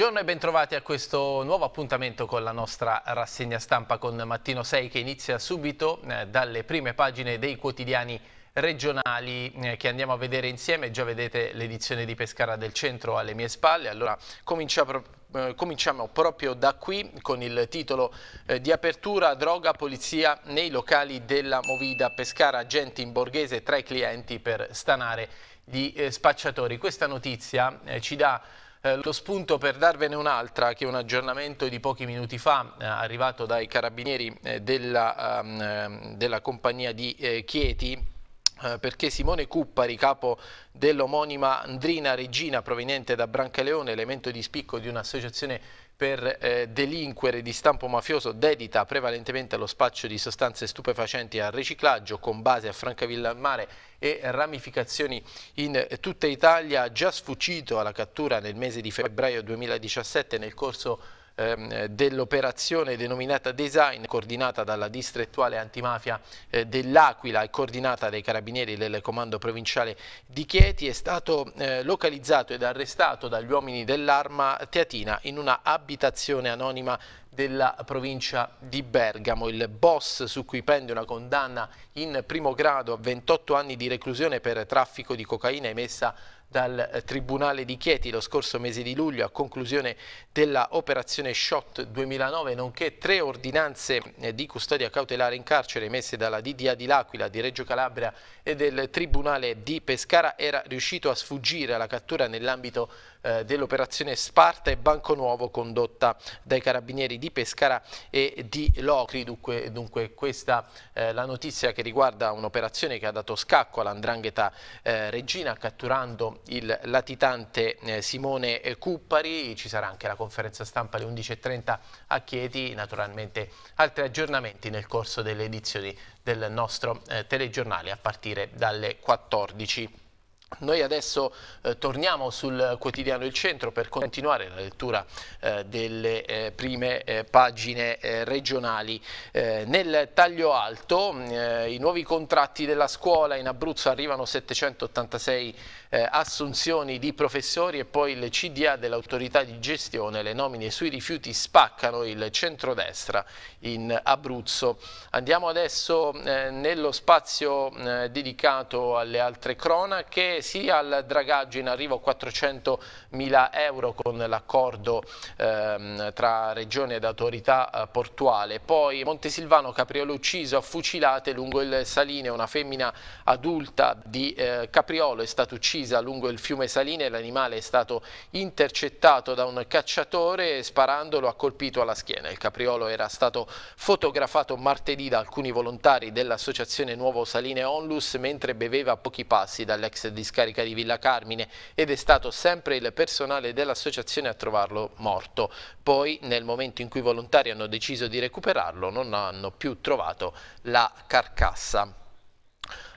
Buongiorno e bentrovati a questo nuovo appuntamento con la nostra rassegna stampa con Mattino 6 che inizia subito eh, dalle prime pagine dei quotidiani regionali eh, che andiamo a vedere insieme, già vedete l'edizione di Pescara del Centro alle mie spalle, allora cominciamo, eh, cominciamo proprio da qui con il titolo eh, di apertura droga polizia nei locali della Movida Pescara, agenti in borghese tra i clienti per stanare gli eh, spacciatori. Questa notizia eh, ci dà eh, lo spunto per darvene un'altra che è un aggiornamento di pochi minuti fa eh, arrivato dai carabinieri eh, della, um, della, compagnia di eh, Chieti eh, perché Simone Cuppari, capo dell'omonima Andrina Regina proveniente da Brancaleone, elemento di spicco di un'associazione per eh, delinquere di stampo mafioso dedita prevalentemente allo spaccio di sostanze stupefacenti e al riciclaggio con base a Francavilla al Mare e ramificazioni in eh, tutta Italia, già sfuggito alla cattura nel mese di febbraio 2017 nel corso ehm, dell'operazione denominata Design, coordinata dalla distrettuale antimafia eh, dell'Aquila e coordinata dai carabinieri del comando provinciale di Chieti, è stato eh, localizzato ed arrestato dagli uomini dell'arma Teatina in una abitazione anonima della provincia di Bergamo. Il boss su cui pende una condanna in primo grado a 28 anni di reclusione per traffico di cocaina emessa dal Tribunale di Chieti lo scorso mese di luglio a conclusione della operazione SHOT 2009, nonché tre ordinanze eh, di custodia cautelare in carcere emesse dalla DDA di L'Aquila, di Reggio Calabria e del Tribunale di Pescara, era riuscito a sfuggire alla cattura nell'ambito eh, dell'operazione Sparta e Banco Nuovo condotta dai carabinieri di Pescara e di Locri. Dunque, dunque questa è eh, la notizia che riguarda un'operazione che ha dato scacco all'andrangheta eh, Regina catturando il latitante eh, Simone eh, Cuppari. Ci sarà anche la conferenza stampa alle 11.30 a Chieti, naturalmente altri aggiornamenti nel corso delle edizioni del nostro eh, telegiornale a partire dalle 14. Noi adesso eh, torniamo sul quotidiano Il Centro per continuare la lettura eh, delle eh, prime eh, pagine eh, regionali. Eh, nel taglio alto mm, i nuovi contratti della scuola in Abruzzo arrivano 786 eh, assunzioni di professori e poi il CDA dell'autorità di gestione, le nomine sui rifiuti spaccano il centrodestra in Abruzzo. Andiamo adesso eh, nello spazio eh, dedicato alle altre cronache, sia al dragaggio in arrivo 400.000 euro con l'accordo ehm, tra regione ed autorità eh, portuale, poi Montesilvano Capriolo ucciso a fucilate lungo il Saline, una femmina adulta di eh, Capriolo è stata uccisa precisa lungo il fiume Saline l'animale è stato intercettato da un cacciatore e sparandolo ha colpito alla schiena. Il capriolo era stato fotografato martedì da alcuni volontari dell'associazione Nuovo Saline Onlus mentre beveva a pochi passi dall'ex discarica di Villa Carmine ed è stato sempre il personale dell'associazione a trovarlo morto. Poi nel momento in cui i volontari hanno deciso di recuperarlo non hanno più trovato la carcassa.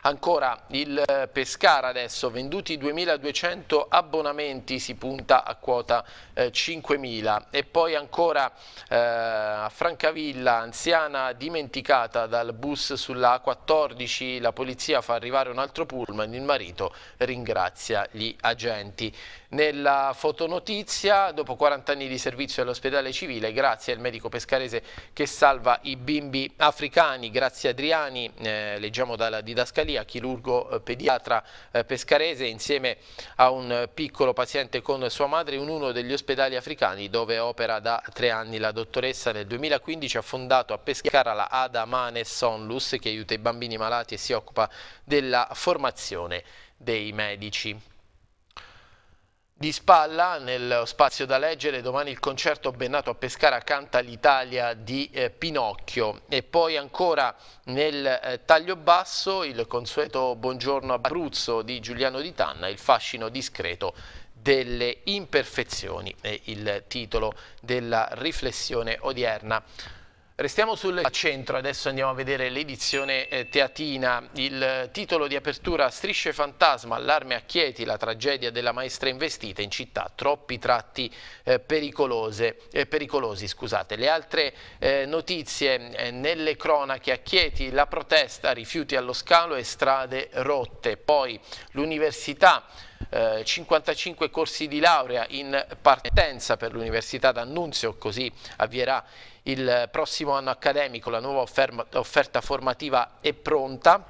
Ancora il eh, Pescara adesso, venduti 2.200 abbonamenti, si punta a quota eh, 5.000. E poi ancora eh, a Francavilla, anziana dimenticata dal bus sulla A14, la polizia fa arrivare un altro pullman, il marito ringrazia gli agenti. Nella fotonotizia, dopo 40 anni di servizio all'ospedale civile, grazie al medico pescarese che salva i bimbi africani, grazie Adriani, eh, leggiamo dalla didascalia, pediatria, chirurgo eh, pediatra eh, pescarese, insieme a un eh, piccolo paziente con sua madre in uno degli ospedali africani dove opera da tre anni. La dottoressa nel 2015 ha fondato a Pescara la Ada Mane Sonlus che aiuta i bambini malati e si occupa della formazione dei medici. Di spalla, nello spazio da leggere, domani il concerto Bennato a Pescara canta l'Italia di eh, Pinocchio. E poi ancora nel eh, taglio basso il consueto Buongiorno Abruzzo di Giuliano Di Tanna, il fascino discreto delle imperfezioni è il titolo della riflessione odierna Restiamo sul centro, adesso andiamo a vedere l'edizione eh, teatina, il titolo di apertura Strisce fantasma, allarme a Chieti, la tragedia della maestra investita in città, troppi tratti eh, eh, pericolosi. Scusate. Le altre eh, notizie eh, nelle cronache a Chieti, la protesta, rifiuti allo scalo e strade rotte, poi l'università. 55 eh, corsi di laurea in partenza per l'Università d'Annunzio, così avvierà il prossimo anno accademico la nuova offerma, offerta formativa è pronta.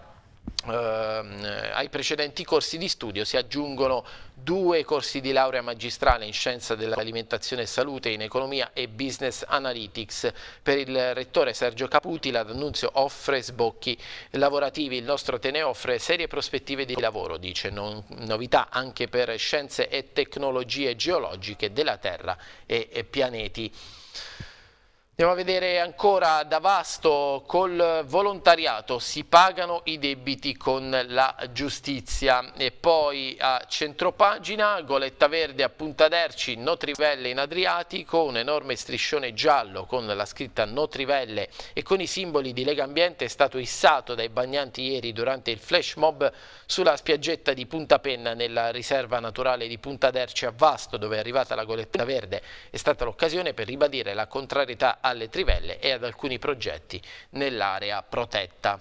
Ehm, eh, ai precedenti corsi di studio si aggiungono due corsi di laurea magistrale in scienza dell'alimentazione e salute, in economia e business analytics. Per il rettore Sergio Caputi l'annunzio offre sbocchi lavorativi, il nostro Ateneo offre serie prospettive di lavoro, dice, non, novità anche per scienze e tecnologie geologiche della Terra e, e pianeti. Andiamo a vedere ancora Davasto col volontariato, si pagano i debiti con la giustizia e poi a centropagina Goletta Verde a Punta d'Erci, Notrivelle in Adriatico, un enorme striscione giallo con la scritta Notrivelle e con i simboli di Lega Ambiente è stato issato dai bagnanti ieri durante il flash mob sulla spiaggetta di Punta Penna nella riserva naturale di Punta d'Erci a Vasto dove è arrivata la Goletta Verde. È stata l'occasione per ribadire la contrarietà alle trivelle e ad alcuni progetti nell'area protetta.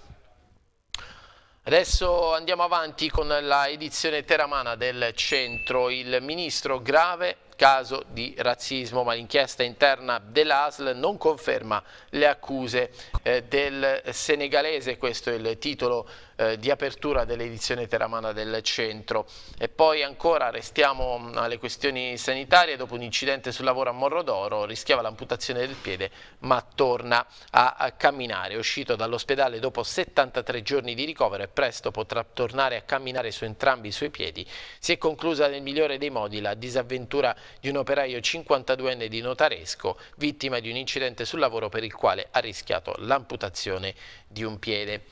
Adesso andiamo avanti con la edizione teramana del centro. Il ministro grave caso di razzismo, ma l'inchiesta interna dell'ASL non conferma le accuse eh, del senegalese, questo è il titolo eh, di apertura dell'edizione teramana del centro. E poi ancora restiamo alle questioni sanitarie, dopo un incidente sul lavoro a Morrodoro rischiava l'amputazione del piede ma torna a, a camminare, è uscito dall'ospedale dopo 73 giorni di ricovero e presto potrà tornare a camminare su entrambi i suoi piedi. Si è conclusa nel migliore dei modi la disavventura di un operaio 52enne di Notaresco, vittima di un incidente sul lavoro per il quale ha rischiato l'amputazione di un piede.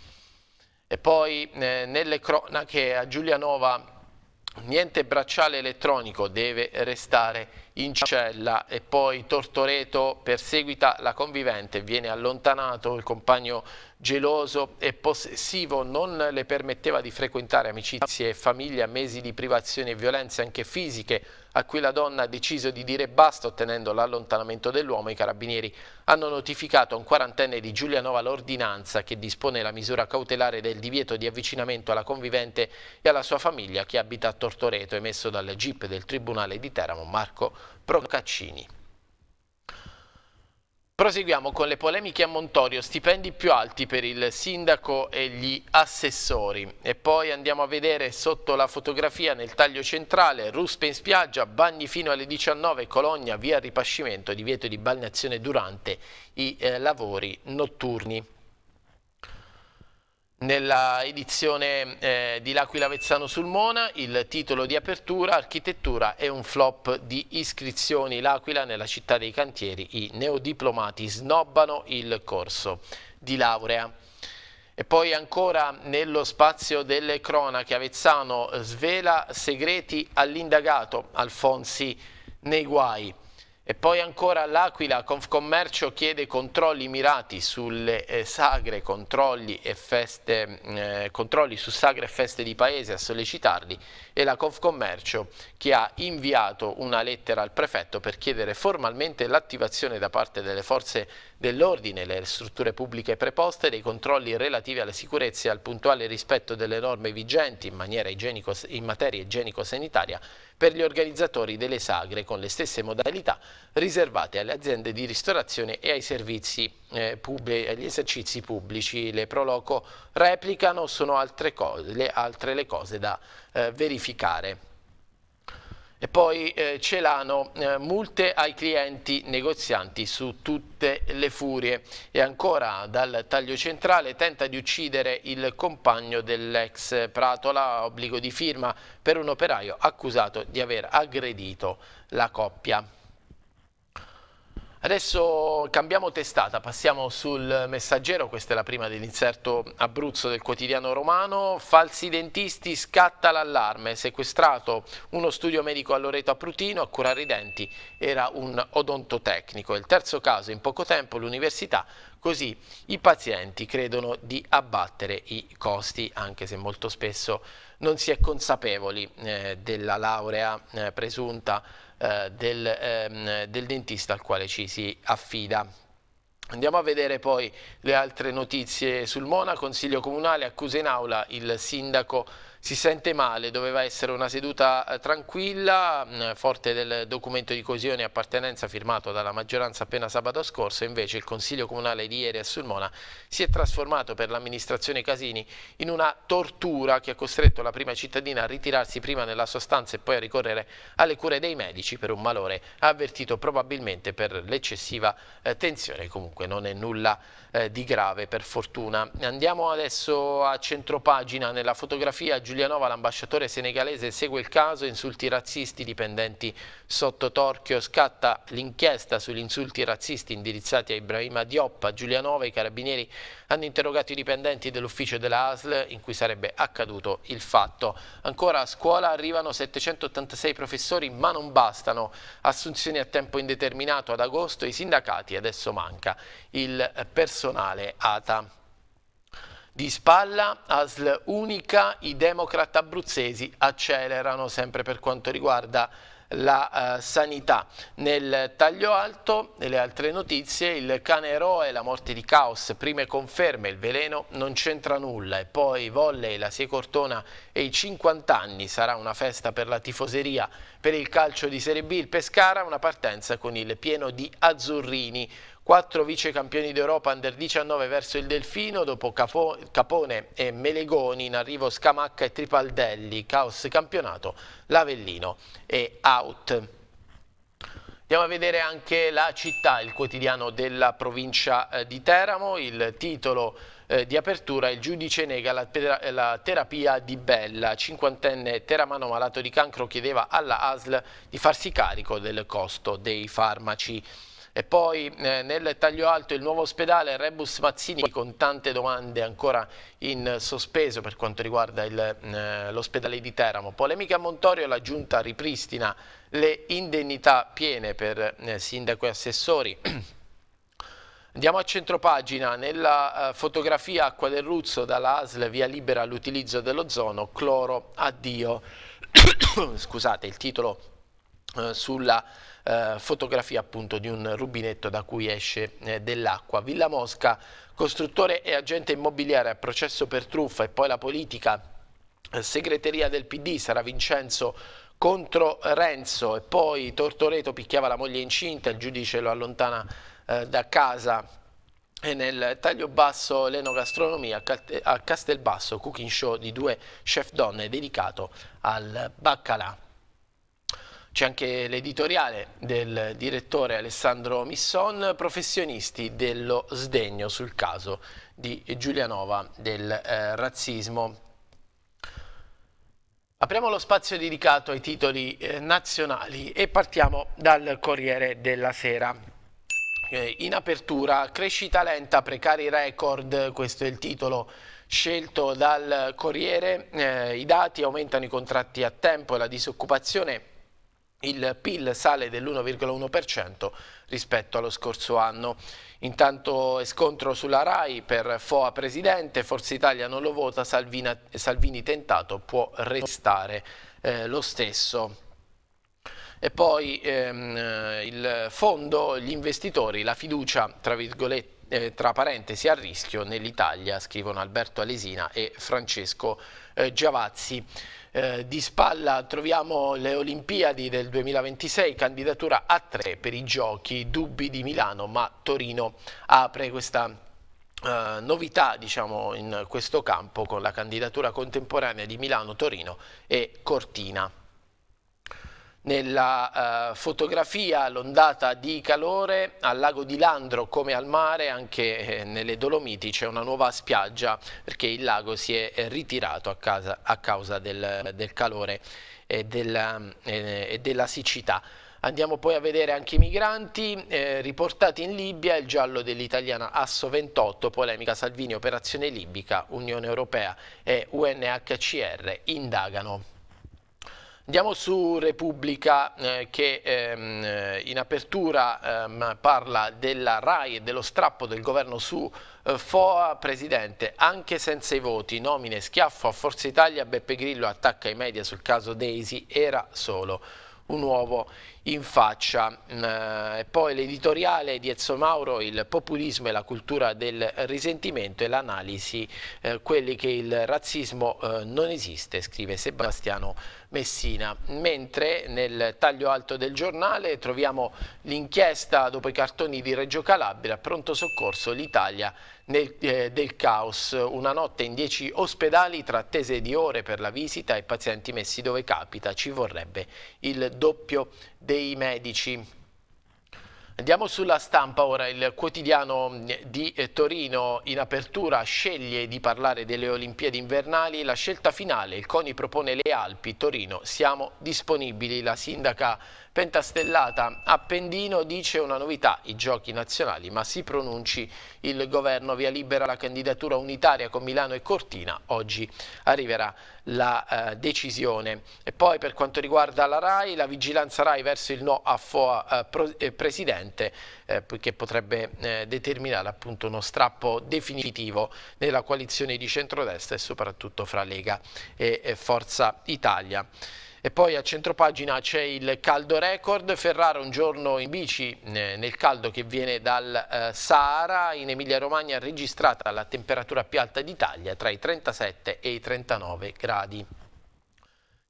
E poi eh, nelle cronache a Giulianova niente bracciale elettronico deve restare in cella e poi Tortoreto perseguita la convivente, viene allontanato il compagno geloso e possessivo non le permetteva di frequentare amicizie e famiglia, mesi di privazioni e violenze anche fisiche, a cui la donna ha deciso di dire basta ottenendo l'allontanamento dell'uomo, i carabinieri hanno notificato a un quarantenne di Giulianova l'ordinanza che dispone la misura cautelare del divieto di avvicinamento alla convivente e alla sua famiglia che abita a Tortoreto, emesso dal GIP del Tribunale di Teramo Marco Procaccini. Proseguiamo con le polemiche a Montorio, stipendi più alti per il sindaco e gli assessori. E poi andiamo a vedere sotto la fotografia nel taglio centrale, ruspe in spiaggia, bagni fino alle 19, Colonia via Ripascimento, divieto di balneazione durante i eh, lavori notturni nella edizione eh, di L'Aquila Vezzano sul Mona il titolo di apertura Architettura è un flop di iscrizioni L'Aquila nella città dei cantieri i neodiplomati snobbano il corso di laurea e poi ancora nello spazio delle cronache Avezzano svela segreti all'indagato Alfonsi nei guai e poi ancora all'Aquila, Confcommercio chiede controlli mirati sulle eh, sagre, controlli, feste, mm, eh, controlli, su sagre e feste di paese a sollecitarli e la Confcommercio che ha inviato una lettera al prefetto per chiedere formalmente l'attivazione da parte delle forze dell'ordine, le strutture pubbliche preposte, dei controlli relativi alla sicurezza e al puntuale rispetto delle norme vigenti in, in materia igienico-sanitaria per gli organizzatori delle sagre con le stesse modalità riservate alle aziende di ristorazione e ai servizi eh, pubblici, agli esercizi pubblici. Le Proloco replicano, sono altre cose, le altre le cose da eh, verificare. E poi eh, Celano, eh, multe ai clienti negozianti su tutte le furie. E ancora dal taglio centrale tenta di uccidere il compagno dell'ex Pratola, obbligo di firma per un operaio accusato di aver aggredito la coppia. Adesso cambiamo testata, passiamo sul messaggero, questa è la prima dell'inserto Abruzzo del quotidiano romano, falsi dentisti scatta l'allarme, sequestrato uno studio medico a Loreto a Prutino a curare i denti, era un odontotecnico, il terzo caso in poco tempo l'università, così i pazienti credono di abbattere i costi anche se molto spesso non si è consapevoli eh, della laurea eh, presunta eh, del, ehm, del dentista al quale ci si affida. Andiamo a vedere poi le altre notizie sul Mona, Consiglio Comunale accusa in aula il sindaco si sente male, doveva essere una seduta eh, tranquilla, mm, forte del documento di coesione e appartenenza firmato dalla maggioranza appena sabato scorso, invece il Consiglio Comunale di ieri a Sulmona si è trasformato per l'amministrazione Casini in una tortura che ha costretto la prima cittadina a ritirarsi prima nella sua stanza e poi a ricorrere alle cure dei medici per un malore avvertito probabilmente per l'eccessiva eh, tensione, comunque non è nulla eh, di grave per fortuna. Andiamo adesso a centropagina nella fotografia Giulianova l'ambasciatore senegalese segue il caso, insulti razzisti dipendenti sotto torchio, scatta l'inchiesta sugli insulti razzisti indirizzati a Ibrahima Diop. A Giulianova i carabinieri hanno interrogato i dipendenti dell'ufficio della ASL in cui sarebbe accaduto il fatto. Ancora a scuola arrivano 786 professori ma non bastano. Assunzioni a tempo indeterminato ad agosto, i sindacati adesso manca il personale ATA. Di spalla, ASL unica, i democrat abruzzesi accelerano sempre per quanto riguarda la eh, sanità. Nel taglio alto, nelle altre notizie, il cane eroe, la morte di Caos, prime conferme, il veleno non c'entra nulla e poi volley, la Sie Cortona e i 50 anni sarà una festa per la tifoseria per il calcio di Serie B, il Pescara, una partenza con il pieno di azzurrini 4 vice campioni d'Europa under 19 verso il Delfino, dopo Capone e Melegoni, in arrivo Scamacca e Tripaldelli, caos campionato, l'Avellino e out. Andiamo a vedere anche la città, il quotidiano della provincia eh, di Teramo, il titolo eh, di apertura il giudice nega la, la, terapia di Bella, cinquantenne teramano malato di cancro chiedeva alla ASL di farsi carico del costo dei farmaci. E poi eh, nel taglio alto il nuovo ospedale Rebus Mazzini con tante domande ancora in sospeso per quanto riguarda mm, eh, l'ospedale eh, di Teramo. Polemica a Montorio, la giunta ripristina le indennità piene per eh, sindaco e assessori. Andiamo a centropagina, nella eh, fotografia acqua del Ruzzo dalla ASL via libera all'utilizzo dell'ozono, cloro addio. Scusate, il titolo eh, sulla eh, fotografia appunto di un rubinetto da cui esce eh, dell'acqua. Villa Mosca, costruttore e agente immobiliare a processo per truffa e poi la politica, eh, segreteria del PD, sarà Vincenzo contro Renzo e poi Tortoreto picchiava la moglie incinta, il giudice lo allontana eh, da casa e nel taglio basso l'enogastronomia a Castelbasso, cooking show di due chef donne dedicato al baccalà. C'è anche l'editoriale del direttore Alessandro Misson, professionisti dello sdegno sul caso di Giulianova del eh, razzismo. Apriamo lo spazio dedicato ai titoli eh, nazionali e partiamo dal Corriere della Sera. Eh, in apertura, crescita lenta, precari record, questo è il titolo scelto dal Corriere. Eh, I dati aumentano i contratti a tempo e la disoccupazione il PIL sale dell'1,1% rispetto allo scorso anno. Intanto è scontro sulla RAI per FOA Presidente, Forza Italia non lo vota, Salvina, Salvini tentato può restare eh, lo stesso. E poi ehm, il fondo, gli investitori, la fiducia, tra eh, tra parentesi a rischio nell'Italia, scrivono Alberto Alesina e Francesco eh, Giavazzi. Eh, di spalla troviamo le Olimpiadi del 2026, candidatura a tre per i giochi, dubbi di Milano, ma Torino apre questa Uh, novità diciamo, in questo campo con la candidatura contemporanea di Milano, Torino e Cortina. Nella eh, fotografia l'ondata di calore al lago di Landro come al mare, anche eh, nelle Dolomiti c'è una nuova spiaggia perché il lago si è eh, ritirato a, casa, a causa del, del, calore e della, eh, e della siccità. Andiamo poi a vedere anche i migranti eh, riportati in Libia, il giallo dell'italiana Asso 28, polemica Salvini, operazione libica, Unione Europea e UNHCR indagano. Andiamo su Repubblica eh, che ehm, eh, in apertura ehm, parla della RAI e dello strappo del governo su eh, FOA Presidente, anche senza i voti, nomine, schiaffo a Forza Italia, Beppe Grillo attacca i media sul caso Daisy, era solo un uovo in faccia. Mm, eh, e poi l'editoriale di Ezzo Mauro, il populismo e la cultura del risentimento e l'analisi, eh, quelli che il razzismo eh, non esiste, scrive Sebastiano Messina. Mentre nel taglio alto del giornale troviamo l'inchiesta dopo i cartoni di Reggio Calabria, pronto soccorso l'Italia nel, eh, del caos, una notte in dieci ospedali tra attese di ore per la visita e pazienti messi dove capita, ci vorrebbe il doppio dei medici. Andiamo sulla stampa ora, il quotidiano eh, di eh, Torino in apertura sceglie di parlare delle Olimpiadi invernali, la scelta finale, il CONI propone le Alpi, Torino, siamo disponibili, la sindaca Pentastellata Appendino dice una novità, i giochi nazionali, ma si pronunci il governo via libera la candidatura unitaria con Milano e Cortina, oggi arriverà la eh, decisione. E poi per quanto riguarda la RAI, la vigilanza RAI verso il no a FOA eh, pro, eh, presidente eh, che potrebbe eh, determinare appunto uno strappo definitivo nella coalizione di centrodestra e soprattutto fra Lega e, e Forza Italia. E poi a centro pagina c'è il caldo record, Ferrara un giorno in bici eh, nel caldo che viene dal eh, Sahara, in Emilia Romagna registrata la temperatura più alta d'Italia tra i 37 e i 39 gradi.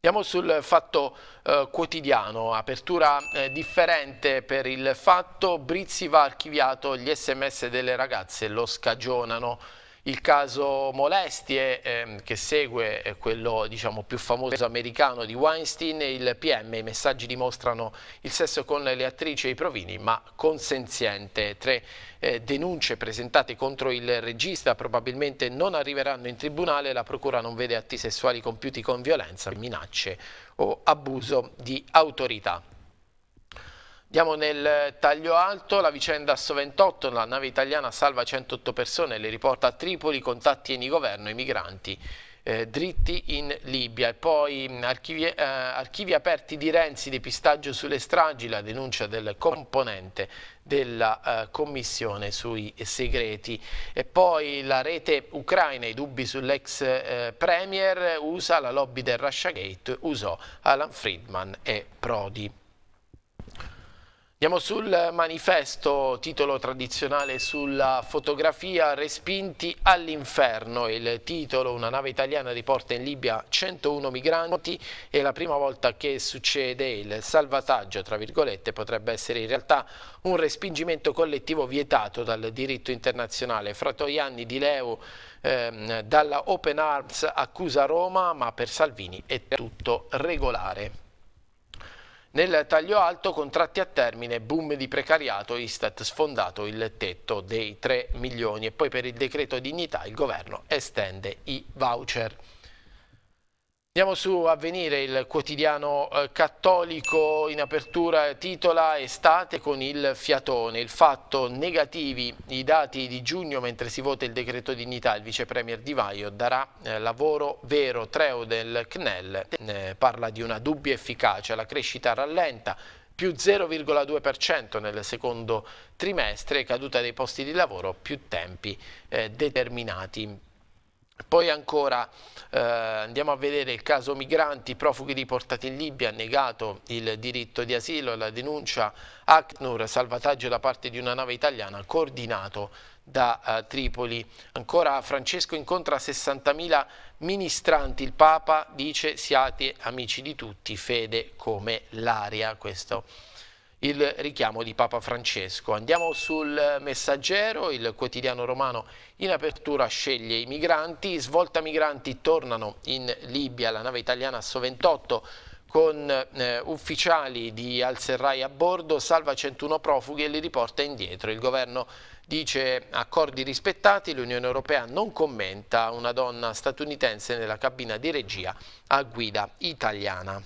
Andiamo sul fatto eh, quotidiano, apertura eh, differente per il fatto, Brizzi va archiviato, gli sms delle ragazze lo scagionano. Il caso Molestie, ehm, che segue eh, quello diciamo, più famoso americano di Weinstein, il PM, i messaggi dimostrano il sesso con le attrici e i provini, ma consenziente. Tre eh, denunce presentate contro il regista probabilmente non arriveranno in tribunale, la procura non vede atti sessuali compiuti con violenza, minacce o abuso di autorità. Andiamo nel taglio alto, la vicenda S28, la nave italiana salva 108 persone, le riporta a Tripoli, contatti in governo, i migranti eh, dritti in Libia. E poi archivi, eh, archivi aperti di Renzi, depistaggio sulle stragi, la denuncia del componente della eh, commissione sui segreti e poi la rete ucraina i dubbi sull'ex eh, premier USA la lobby del Russiagate usò Alan Friedman e Prodi Andiamo sul manifesto, titolo tradizionale sulla fotografia Respinti all'inferno. Il titolo, una nave italiana riporta in Libia 101 migranti. È la prima volta che succede il salvataggio, tra virgolette, potrebbe essere in realtà un respingimento collettivo vietato dal diritto internazionale. anni di Leo ehm, dalla Open Arms accusa Roma, ma per Salvini è tutto regolare. Nel taglio alto contratti a termine, boom di precariato, Istat sfondato il tetto dei 3 milioni e poi per il decreto dignità il governo estende i voucher. Andiamo su Avvenire, il quotidiano eh, cattolico in apertura titola Estate con il fiatone. Il fatto negativi i dati di giugno mentre si vota il decreto dignità. Il vice premier Di Vaio darà eh, lavoro vero. Treo del CNEL eh, parla di una dubbia efficacia. La crescita rallenta, più 0,2% nel secondo trimestre, caduta dei posti di lavoro, più tempi determinati. Poi ancora eh, andiamo a vedere il caso migranti profughi riportati in Libia, negato il diritto di asilo, la denuncia ACNUR, salvataggio da parte di una nave italiana coordinato da eh, Tripoli. Ancora Francesco incontra 60.000 ministranti, il Papa dice siate amici di tutti, fede come l'aria. Questo il richiamo di Papa Francesco. Andiamo sul messaggero, il quotidiano romano in apertura sceglie i migranti, svolta migranti tornano in Libia, la nave italiana So28 con eh, ufficiali di Al-Serrai a bordo, salva 101 profughi e li riporta indietro. Il governo dice accordi rispettati, l'Unione Europea non commenta una donna statunitense nella cabina di regia a guida italiana.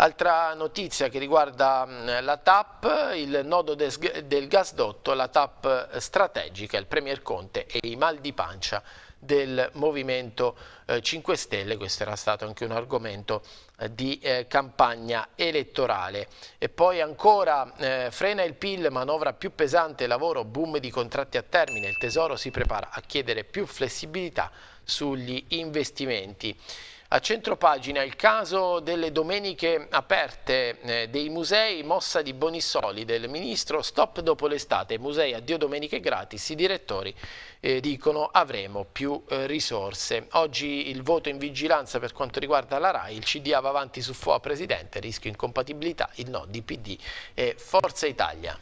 Altra notizia che riguarda la TAP, il nodo del gasdotto, la TAP strategica, il Premier Conte e i mal di pancia del Movimento 5 eh, Stelle, questo era stato anche un argomento eh, di eh, campagna elettorale. E poi ancora frena il PIL, manovra più pesante, lavoro, boom di contratti a termine, il Tesoro si prepara a chiedere più flessibilità sugli investimenti. A centro pagina il caso delle domeniche aperte eh, dei musei, mossa di Bonissoli del ministro, stop dopo l'estate, musei addio domeniche gratis, i direttori eh, dicono avremo più eh, risorse. Oggi il voto in vigilanza per quanto riguarda la RAI, il CDA va avanti su FOA presidente, rischio incompatibilità, il no di PD e eh, Forza Italia.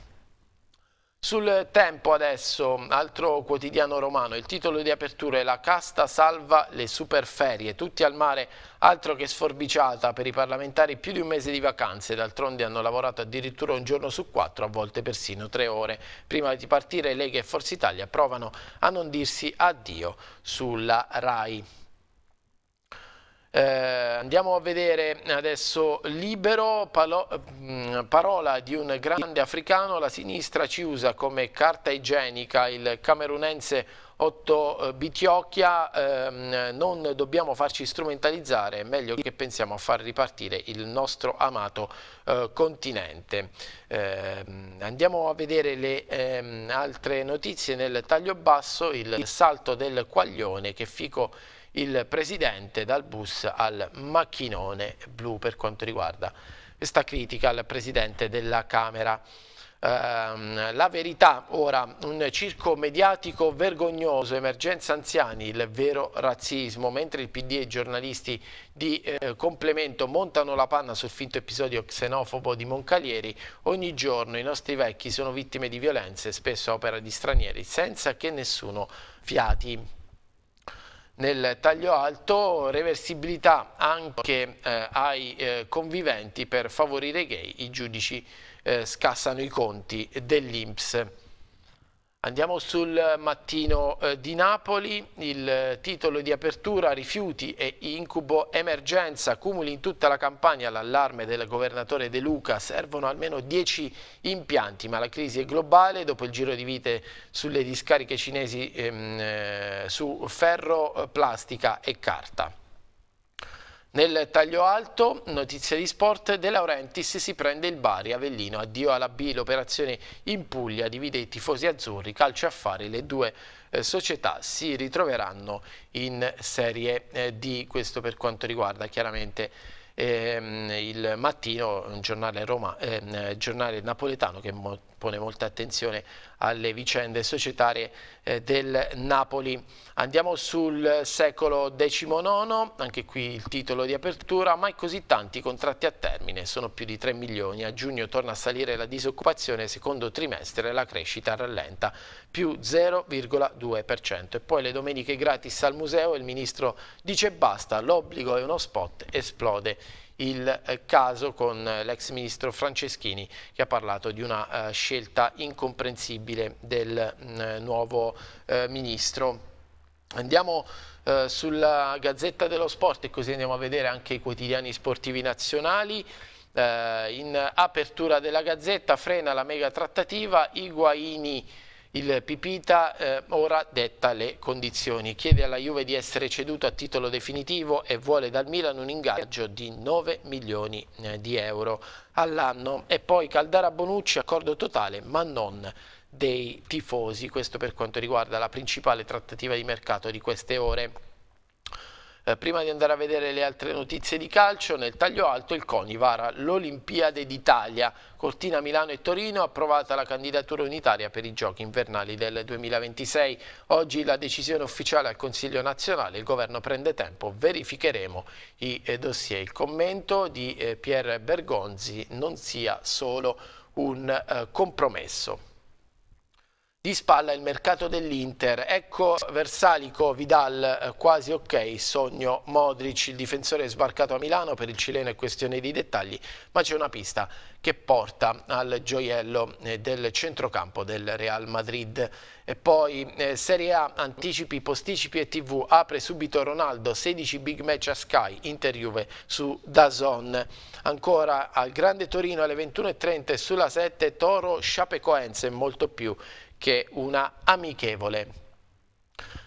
Sul tempo adesso, altro quotidiano romano, il titolo di apertura è La casta salva le superferie, tutti al mare, altro che sforbiciata per i parlamentari più di un mese di vacanze, d'altronde hanno lavorato addirittura un giorno su quattro, a volte persino tre ore. Prima di partire Lega e Forza Italia provano a non dirsi addio sulla RAI. Eh, andiamo a vedere adesso libero, palo, mm, parola di un grande africano, la sinistra ci usa come carta igienica il camerunense Otto Bitiocchia, eh, ehm, non dobbiamo farci strumentalizzare, è meglio che pensiamo a far ripartire il nostro amato eh, continente. Eh, andiamo a vedere le ehm, altre notizie nel taglio basso, il salto del quaglione che Fico il presidente dal bus al macchinone blu per quanto riguarda questa critica al presidente della Camera. Ehm, la verità ora, un circo mediatico vergognoso, emergenza anziani, il vero razzismo, mentre il PD e i giornalisti di eh, complemento montano la panna sul finto episodio xenofobo di Moncalieri, ogni giorno i nostri vecchi sono vittime di violenze, spesso opera di stranieri, senza che nessuno fiati nel taglio alto, reversibilità anche eh, ai eh, conviventi per favorire i gay, i giudici eh, scassano i conti dell'Inps. Andiamo sul mattino eh, di Napoli, il eh, titolo di apertura rifiuti e incubo emergenza, cumuli in tutta la campagna l'allarme del governatore De Luca, servono almeno 10 impianti ma la crisi è globale, dopo il giro di vite sulle discariche cinesi ehm, eh, su ferro, plastica e carta. Nel taglio alto, notizie di sport, De Laurentiis si prende il Bari, Avellino, addio alla B, l'operazione in Puglia divide i tifosi azzurri, calcio affari, le due eh, società si ritroveranno in Serie eh, D, questo per quanto riguarda chiaramente ehm, il mattino, un giornale, Roma, eh, giornale napoletano che pone molta attenzione alle vicende societarie eh, del Napoli. Andiamo sul secolo XIX, anche qui il titolo di apertura, mai così tanti contratti a termine, sono più di 3 milioni, a giugno torna a salire la disoccupazione, secondo trimestre la crescita rallenta, più 0,2% e poi le domeniche gratis al museo il ministro dice basta, l'obbligo è uno spot, esplode il eh, caso con eh, l'ex ministro Franceschini che ha parlato di una eh, scelta incomprensibile del mm, nuovo ministro. Andiamo sulla Gazzetta dello Sport e così andiamo a vedere anche i quotidiani sportivi nazionali in apertura della Gazzetta frena la mega trattativa, Iguaini il Pipita eh, ora detta le condizioni, chiede alla Juve di essere ceduto a titolo definitivo e vuole dal Milan un ingaggio di 9 milioni eh, di euro all'anno. E poi Caldara Bonucci, accordo totale ma non dei tifosi, questo per quanto riguarda la principale trattativa di mercato di queste ore. Eh, prima di andare a vedere le altre notizie di calcio, nel taglio alto il CONI vara l'Olimpiade d'Italia. Cortina, Milano e Torino approvata la candidatura unitaria per i giochi invernali del 2026. Oggi la decisione ufficiale al Consiglio nazionale, il governo prende tempo, verificheremo i eh, dossier. Il commento di eh, Pierre Bergonzi non sia solo un compromesso di spalla il mercato dell'Inter. Ecco Versalico, Vidal eh, quasi ok, sogno Modric, il difensore è sbarcato a Milano, per il cileno è questione di dettagli, ma c'è una pista che porta al gioiello eh, del centrocampo del Real Madrid. E poi eh, Serie A, anticipi, posticipi e TV, apre subito Ronaldo, 16 big match a Sky, inter su Dazon. Ancora al Grande Torino alle 21.30 sulla 7 Toro Sciapecoense e molto più che una amichevole.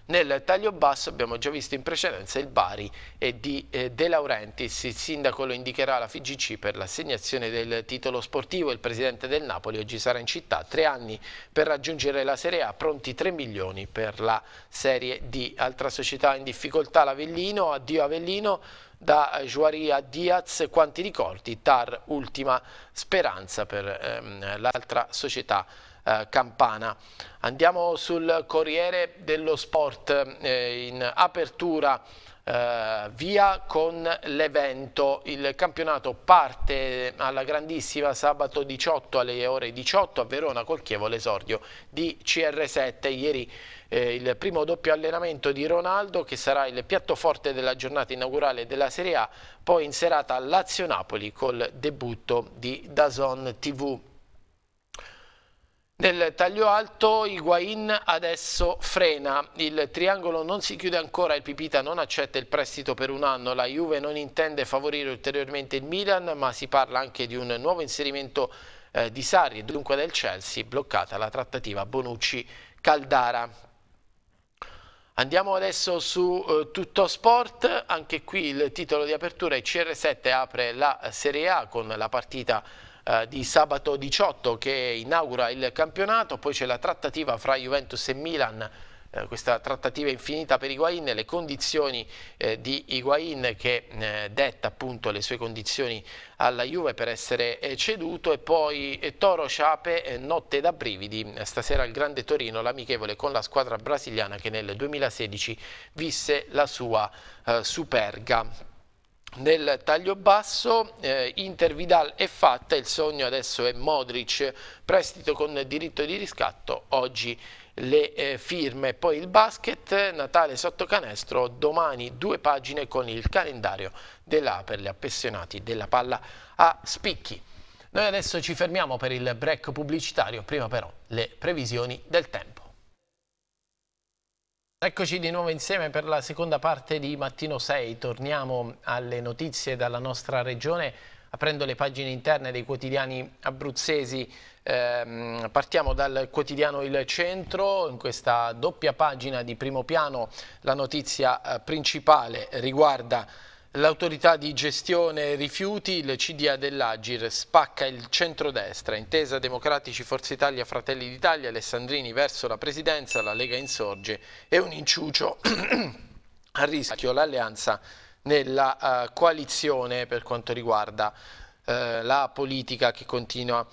Nel taglio basso abbiamo già visto in precedenza il Bari e di eh, De Laurentiis, il sindaco lo indicherà alla FIGC per l'assegnazione del titolo sportivo, il presidente del Napoli oggi sarà in città, tre anni per raggiungere la Serie A, pronti 3 milioni per la Serie D. Altra società in difficoltà l'Avellino, addio Avellino, da eh, Juari a Diaz, quanti ricordi, TAR ultima speranza per ehm, l'altra società eh, campana. Andiamo sul Corriere dello Sport eh, in apertura eh, via con l'evento. Il campionato parte alla grandissima sabato 18 alle ore 18 a Verona col Chievo l'esordio di CR7. Ieri eh, il primo doppio allenamento di Ronaldo che sarà il piatto forte della giornata inaugurale della Serie A, poi in serata Lazio-Napoli col debutto di Dazon TV. Nel taglio alto Higuain adesso frena, il triangolo non si chiude ancora, il Pipita non accetta il prestito per un anno, la Juve non intende favorire ulteriormente il Milan ma si parla anche di un nuovo inserimento eh, di Sarri, dunque del Chelsea, bloccata la trattativa Bonucci-Caldara. Andiamo adesso su eh, Tutto Sport, anche qui il titolo di apertura è CR7 apre la Serie A con la partita eh, di sabato 18 che inaugura il campionato, poi c'è la trattativa fra Juventus e Milan eh, questa trattativa infinita per Higuain, le condizioni eh, di Higuain che eh, detta appunto le sue condizioni alla Juve per essere eh, ceduto e poi eh, Toro Ciape, notte da brividi, stasera il Grande Torino, l'amichevole con la squadra brasiliana che nel 2016 visse la sua superga. Nel taglio basso eh, Inter Vidal è fatta, il sogno adesso è Modric, prestito con diritto di riscatto, oggi le eh, firme. Poi il basket, Natale sotto canestro, domani due pagine con il calendario dell'A per gli appassionati della palla a spicchi. Noi adesso ci fermiamo per il break pubblicitario, prima però le previsioni del tempo. Eccoci di nuovo insieme per la seconda parte di Mattino 6. Torniamo alle notizie dalla nostra regione aprendo le pagine interne dei quotidiani abruzzesi. Eh, partiamo dal quotidiano Il Centro, in questa doppia pagina di primo piano la notizia eh, principale riguarda L'autorità di gestione rifiuti, il CDA dell'Agir, spacca il centrodestra, intesa Democratici Forza Italia, Fratelli d'Italia, Alessandrini verso la presidenza, la Lega insorge e un inciucio a rischio l'alleanza nella uh, coalizione per quanto riguarda uh, la politica che continua a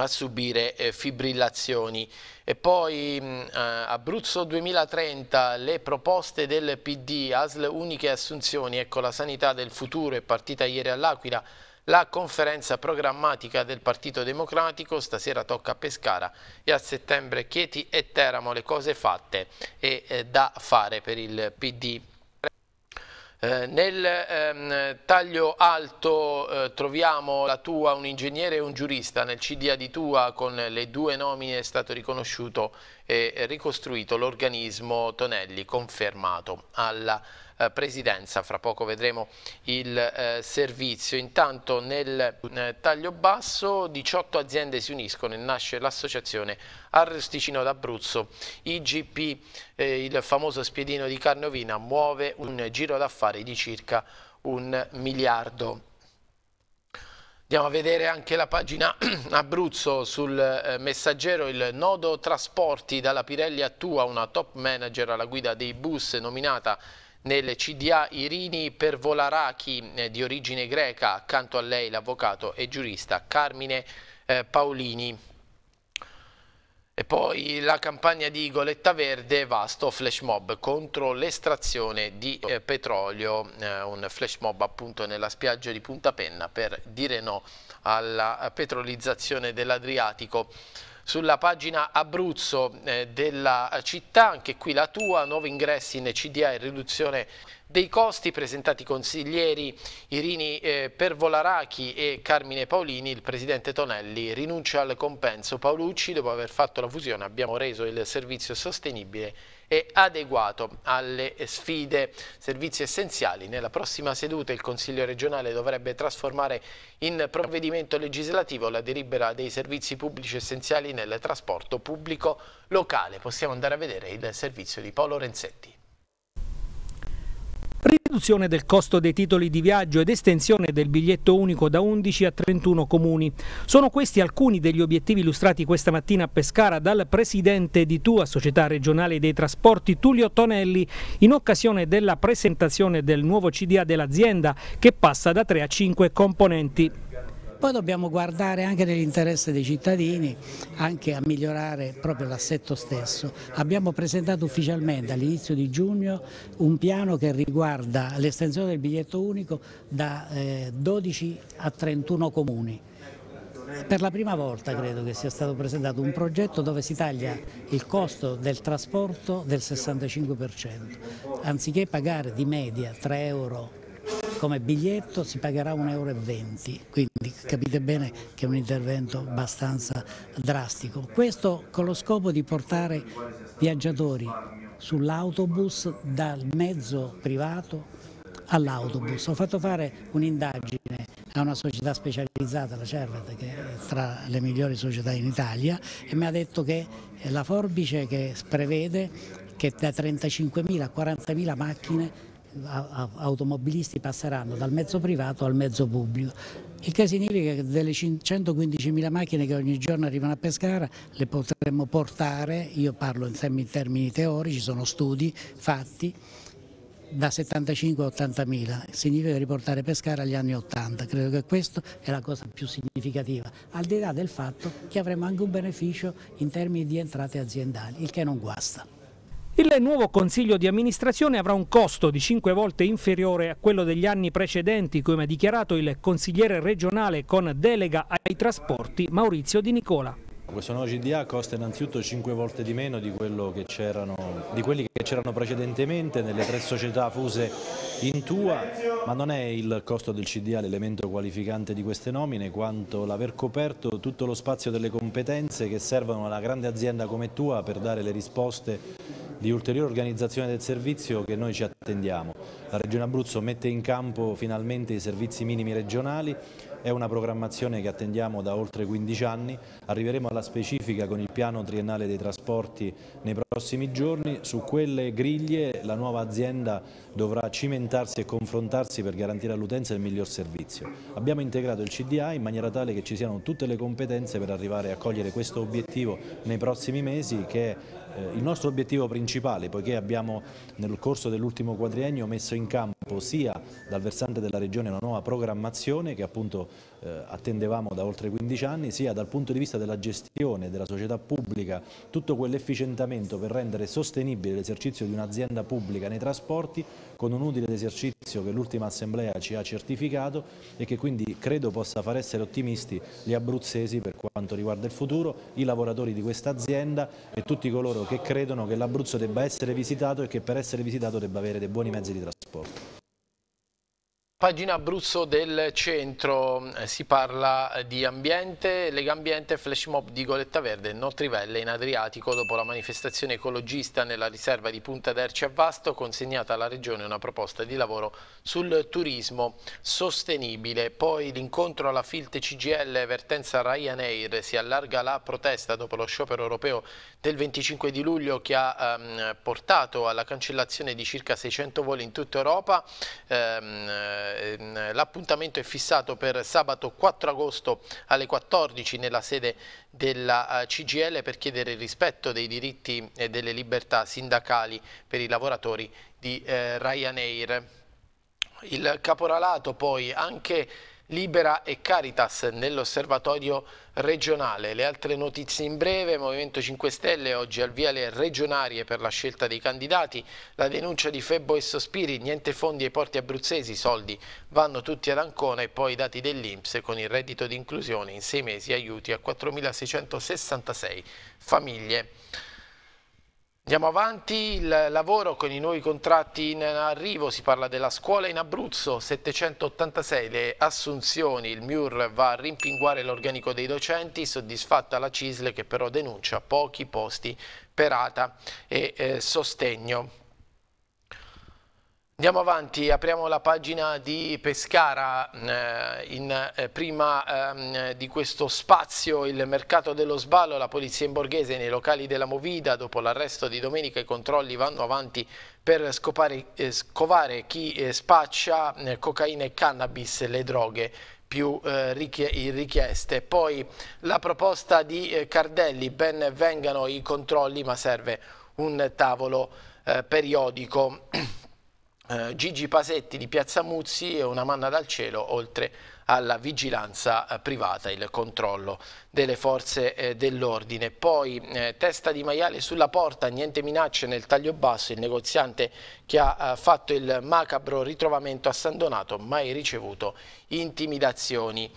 a subire eh, fibrillazioni. E poi mh, mm, eh, Abruzzo 2030, le proposte del PD, ASL uniche assunzioni, ecco la sanità del futuro è partita ieri all'Aquila, la conferenza programmatica del Partito Democratico, stasera tocca a Pescara e a settembre Chieti e Teramo, le cose fatte e eh, da fare per il PD. Eh, nel ehm, taglio alto eh, troviamo la Tua, un ingegnere e un giurista, nel CDA di Tua con le due nomine è stato riconosciuto e ricostruito l'organismo Tonelli, confermato alla eh, presidenza. Fra poco vedremo il eh, servizio. Intanto nel eh, taglio basso 18 aziende si uniscono e nasce l'associazione Arrosticino d'Abruzzo. IGP, eh, il famoso spiedino di carne ovina, muove un giro d'affari di circa un miliardo. Andiamo a vedere anche la pagina Abruzzo sul eh, messaggero, il nodo trasporti dalla Pirelli attua una top manager alla guida dei bus nominata nel CDA Irini Pervolarachi eh, di origine greca, accanto a lei l'avvocato e giurista Carmine eh, Paolini. E poi la campagna di Goletta Verde, vasto flash mob contro l'estrazione di eh, petrolio, un flash mob appunto nella spiaggia di Punta Penna per dire no alla petrolizzazione dell'Adriatico sulla pagina Abruzzo eh, della città, anche qui la tua, nuovi ingressi in CDA e riduzione dei costi presentati i consiglieri Irini eh, Pervolaracchi e Carmine Paolini, il presidente Tonelli rinuncia al compenso Paolucci dopo aver fatto la fusione abbiamo reso il servizio sostenibile e adeguato alle sfide servizi essenziali. Nella prossima seduta il Consiglio regionale dovrebbe trasformare in provvedimento legislativo la delibera dei servizi pubblici essenziali nel trasporto pubblico locale. Possiamo andare a vedere il servizio di Paolo Renzetti. Riduzione del costo dei titoli di viaggio ed estensione del biglietto unico da 11 a 31 comuni. Sono questi alcuni degli obiettivi illustrati questa mattina a Pescara dal presidente di Tua, Società Regionale dei Trasporti, Tullio Tonelli, in occasione della presentazione del nuovo CDA dell'azienda che passa da 3 a 5 componenti. Poi dobbiamo guardare anche nell'interesse dei cittadini, anche a migliorare proprio l'assetto stesso. Abbiamo presentato ufficialmente all'inizio di giugno un piano che riguarda l'estensione del biglietto unico da 12 eh, a 31 comuni. Per la prima volta credo che sia stato presentato un progetto dove si taglia il costo del trasporto del 65%. Anziché pagare di media 3 euro come biglietto si pagherà 1,20 euro. Capite bene che è un intervento abbastanza drastico. Questo con lo scopo di portare viaggiatori sull'autobus dal mezzo privato all'autobus. Ho fatto fare un'indagine a una società specializzata, la Cervet, che è tra le migliori società in Italia, e mi ha detto che la forbice che prevede che da 35.000 a 40.000 macchine automobilisti passeranno dal mezzo privato al mezzo pubblico il che significa che delle 115.000 macchine che ogni giorno arrivano a Pescara le potremmo portare, io parlo in termini teorici, sono studi fatti, da 75 a 80 mila, significa riportare Pescara agli anni 80, credo che questa è la cosa più significativa, al di là del fatto che avremo anche un beneficio in termini di entrate aziendali, il che non guasta. Il nuovo consiglio di amministrazione avrà un costo di 5 volte inferiore a quello degli anni precedenti, come ha dichiarato il consigliere regionale con delega ai trasporti Maurizio Di Nicola. Questo nuovo CDA costa innanzitutto 5 volte di meno di, di quelli che c'erano precedentemente nelle tre società fuse in tua, ma non è il costo del CDA l'elemento qualificante di queste nomine, quanto l'aver coperto tutto lo spazio delle competenze che servono alla grande azienda come tua per dare le risposte di ulteriore organizzazione del servizio che noi ci attendiamo. La Regione Abruzzo mette in campo finalmente i servizi minimi regionali, è una programmazione che attendiamo da oltre 15 anni, arriveremo alla specifica con il piano triennale dei trasporti nei prossimi giorni, su quelle griglie la nuova azienda dovrà cimentarsi e confrontarsi per garantire all'utenza il miglior servizio. Abbiamo integrato il CDA in maniera tale che ci siano tutte le competenze per arrivare a cogliere questo obiettivo nei prossimi mesi che è eh, il nostro obiettivo principale, poiché abbiamo nel corso dell'ultimo quadriennio messo in campo sia dal versante della Regione una nuova programmazione che appunto eh, attendevamo da oltre 15 anni, sia dal punto di vista della gestione della società pubblica, tutto quell'efficientamento per rendere sostenibile l'esercizio di un'azienda pubblica nei trasporti con un utile esercizio che l'ultima assemblea ci ha certificato e che quindi credo possa far essere ottimisti gli abruzzesi per quanto riguarda il futuro, i lavoratori di questa azienda e tutti coloro che credono che l'Abruzzo debba essere visitato e che per essere visitato debba avere dei buoni mezzi di trasporto. Pagina Abruzzo del centro, eh, si parla eh, di ambiente, Lega Ambiente, flash mob di Goletta Verde e Notrivelle in Adriatico dopo la manifestazione ecologista nella riserva di Punta d'Erce a Vasto consegnata alla Regione una proposta di lavoro sul turismo sostenibile. Poi l'incontro alla Filte CGL vertenza Ryanair si allarga la protesta dopo lo sciopero europeo del 25 di luglio che ha ehm, portato alla cancellazione di circa 600 voli in tutta Europa. Ehm, Ehm, l'appuntamento è fissato per sabato 4 agosto alle 14 nella sede della eh, CGL per chiedere il rispetto dei diritti e delle libertà sindacali per i lavoratori di eh, Ryanair. Il caporalato poi anche Libera e Caritas nell'osservatorio regionale. Le altre notizie in breve, Movimento 5 Stelle oggi al via le regionarie per la scelta dei candidati, la denuncia di Febbo e Sospiri, niente fondi ai porti abruzzesi, soldi vanno tutti ad Ancona e poi i dati dell'Inps con il reddito di inclusione in sei mesi aiuti a 4.666 famiglie. Andiamo avanti, il lavoro con i nuovi contratti in arrivo, si parla della scuola in Abruzzo, 786 le assunzioni, il MIUR va a rimpinguare l'organico dei docenti, soddisfatta la CISL che però denuncia pochi posti per ATA e eh, sostegno. Andiamo avanti, apriamo la pagina di Pescara, eh, in, eh, prima ehm, di questo spazio il mercato dello sballo, la polizia in borghese nei locali della Movida, dopo l'arresto di domenica i controlli vanno avanti per scopare, eh, scovare chi eh, spaccia eh, cocaina e cannabis, le droghe più eh, richieste. Poi la proposta di eh, Cardelli, ben vengano i controlli ma serve un tavolo eh, periodico. eh, Gigi Pasetti di Piazza Muzzi e una manna dal cielo oltre alla vigilanza eh, privata, il controllo delle forze eh, dell'ordine. Poi eh, testa di maiale sulla porta, niente minacce nel taglio basso, il negoziante che ha eh, fatto il macabro ritrovamento a San Donato, mai ricevuto intimidazioni.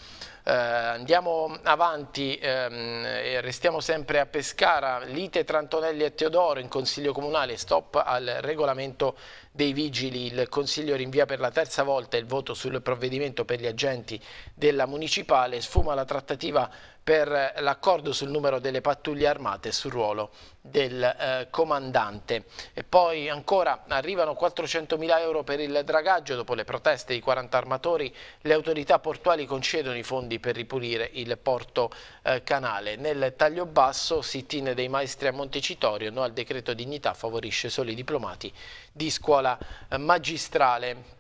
Eh, andiamo avanti, ehm, restiamo sempre a Pescara, lite tra Antonelli e Teodoro in Consiglio Comunale, stop al regolamento dei vigili, il Consiglio rinvia per la terza volta il voto sul provvedimento per gli agenti della Municipale, sfuma la trattativa per eh, l'accordo sul numero delle pattuglie armate e sul ruolo del eh, comandante. E poi ancora arrivano 400.000 euro per il dragaggio dopo le proteste di 40 armatori, le autorità portuali concedono i fondi per ripulire il porto eh, canale. Nel taglio basso sit-in dei maestri a Montecitorio, no al decreto dignità favorisce solo i diplomati di scuola eh, magistrale.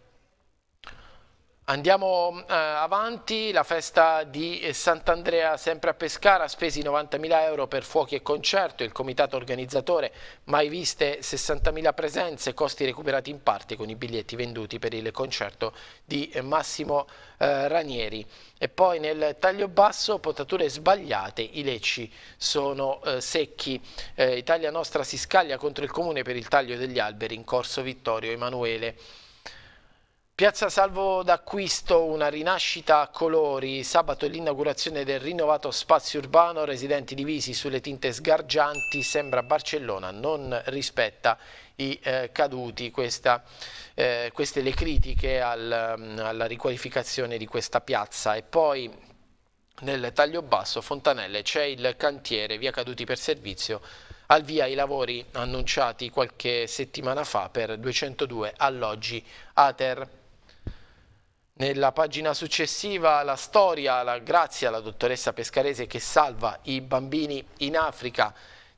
Andiamo eh, avanti, la festa di Sant'Andrea sempre a Pescara, spesi 90.000 euro per fuochi e concerto, il comitato organizzatore mai viste 60.000 presenze, costi recuperati in parte con i biglietti venduti per il concerto di Massimo eh, Ranieri. E poi nel taglio basso potature sbagliate, i lecci sono eh, secchi. Eh, Italia Nostra si scaglia contro il comune per il taglio degli alberi in corso Vittorio Emanuele. Piazza Salvo d'Acquisto, una rinascita a colori, sabato l'inaugurazione del rinnovato spazio urbano, residenti divisi sulle tinte sgargianti, sembra Barcellona non rispetta i eh, caduti, Questa, eh, queste le critiche al, mm, alla riqualificazione di questa piazza e poi nel taglio basso Fontanelle c'è il cantiere via caduti per servizio al via i lavori annunciati qualche settimana fa per 202 alloggi ATER. Nella pagina successiva la storia, la, grazia alla dottoressa Pescarese che salva i bambini in Africa.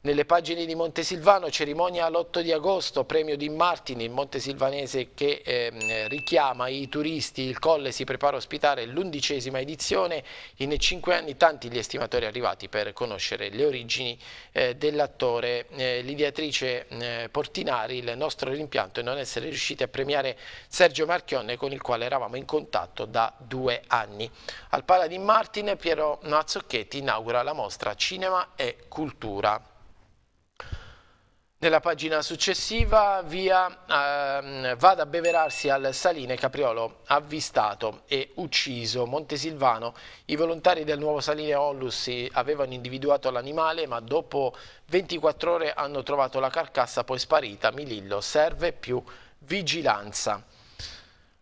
Nelle pagine di Montesilvano, cerimonia l'8 di agosto, premio di Martini, il montesilvanese che eh, richiama i turisti, il Colle si prepara a ospitare l'undicesima edizione, in cinque anni tanti gli estimatori arrivati per conoscere le origini eh, dell'attore. Eh, L'ideatrice eh, Portinari, il nostro rimpianto è non essere riusciti a premiare Sergio Marchionne con il quale eravamo in contatto da due anni. Al Pala di Martin Piero Mazzocchetti inaugura la mostra Cinema e Cultura. Nella pagina successiva via eh, va ad abbeverarsi al Saline Capriolo, avvistato e ucciso. Montesilvano, i volontari del nuovo Saline Ollus avevano individuato l'animale ma dopo 24 ore hanno trovato la carcassa poi sparita. Milillo serve più vigilanza.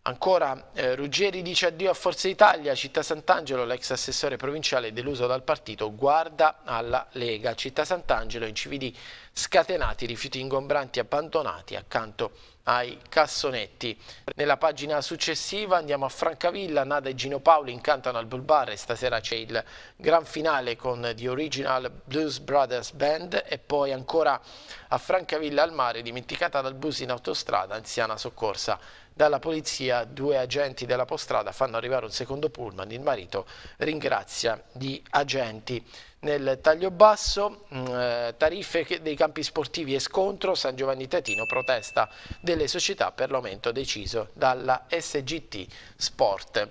Ancora eh, Ruggeri dice addio a Forza Italia, Città Sant'Angelo, l'ex assessore provinciale deluso dal partito, guarda alla Lega. Città Sant'Angelo in CVD scatenati, rifiuti ingombranti abbandonati accanto ai cassonetti. Nella pagina successiva andiamo a Francavilla, Nada e Gino Paoli incantano al Bull Bar e stasera c'è il gran finale con The Original Blues Brothers Band e poi ancora a Francavilla al mare, dimenticata dal bus in autostrada, anziana soccorsa dalla polizia due agenti della postrada fanno arrivare un secondo pullman, il marito ringrazia gli agenti. Nel taglio basso, mm, eh, tariffe dei campi sportivi e scontro, San Giovanni Tetino protesta delle società per l'aumento deciso dalla SGT Sport.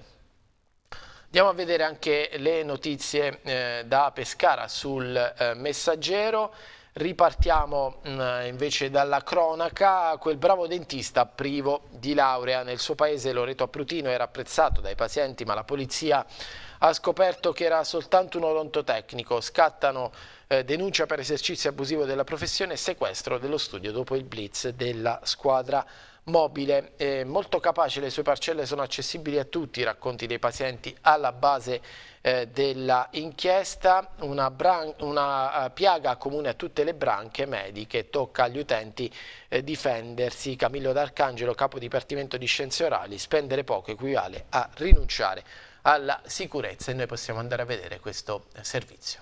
Andiamo a vedere anche le notizie eh, da Pescara sul eh, messaggero. Ripartiamo mm, invece dalla cronaca, quel bravo dentista privo di laurea. Nel suo paese Loreto Aprutino era apprezzato dai pazienti ma la polizia ha scoperto che era soltanto un odontotecnico, Scattano eh, denuncia per esercizio abusivo della professione e sequestro dello studio dopo il blitz della squadra mobile, eh, molto capace, le sue parcelle sono accessibili a tutti, i racconti dei pazienti alla base eh, della inchiesta, una, una, eh, piaga comune a tutte le branche mediche, tocca agli utenti eh, difendersi, Camillo D'Arcangelo, capo dipartimento di scienze orali, spendere poco equivale a rinunciare alla sicurezza e noi possiamo andare a vedere questo eh, servizio.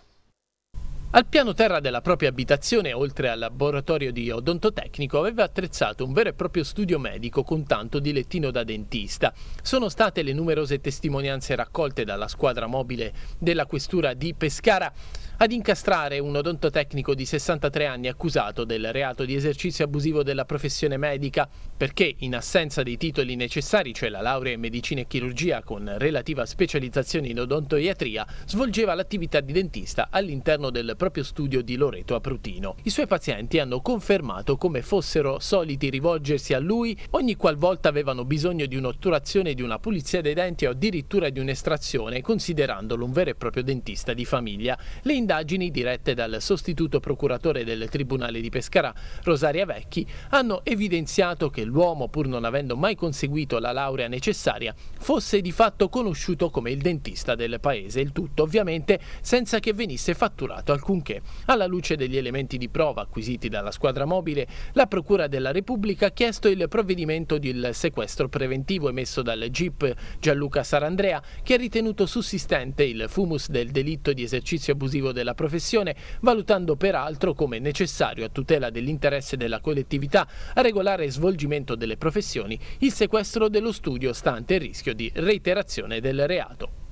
Al piano terra della propria abitazione, oltre al laboratorio di odontotecnico, aveva attrezzato un vero e proprio studio medico con tanto di lettino da dentista. Sono state le numerose testimonianze raccolte dalla squadra mobile della questura di Pescara ad incastrare un odontotecnico di 63 anni accusato del reato di esercizio abusivo della professione medica perché in assenza dei titoli necessari, cioè la laurea in medicina e chirurgia con relativa specializzazione in odontoiatria, svolgeva l'attività di dentista all'interno del proprio studio di Loreto a Prutino. I suoi pazienti hanno confermato come fossero soliti rivolgersi a lui ogni qualvolta avevano bisogno di un'otturazione, di una pulizia dei denti o addirittura di un'estrazione, considerandolo un vero e proprio dentista di famiglia. Le indagini dirette dal sostituto procuratore del Tribunale di Pescara, Rosaria Vecchi, hanno evidenziato che l'uomo, pur non avendo mai conseguito la laurea necessaria, fosse di fatto conosciuto come il dentista del paese, il tutto ovviamente senza che venisse fatturato alcun alcunché. Alla luce degli elementi di prova acquisiti dalla squadra mobile, la Procura della Repubblica ha chiesto il provvedimento del sequestro preventivo emesso dal GIP Gianluca Sarandrea, che ha ritenuto sussistente il fumus del delitto di esercizio abusivo della professione, valutando peraltro come necessario a tutela dell'interesse della collettività a regolare svolgimento delle professioni il sequestro dello studio stante il rischio di reiterazione del reato.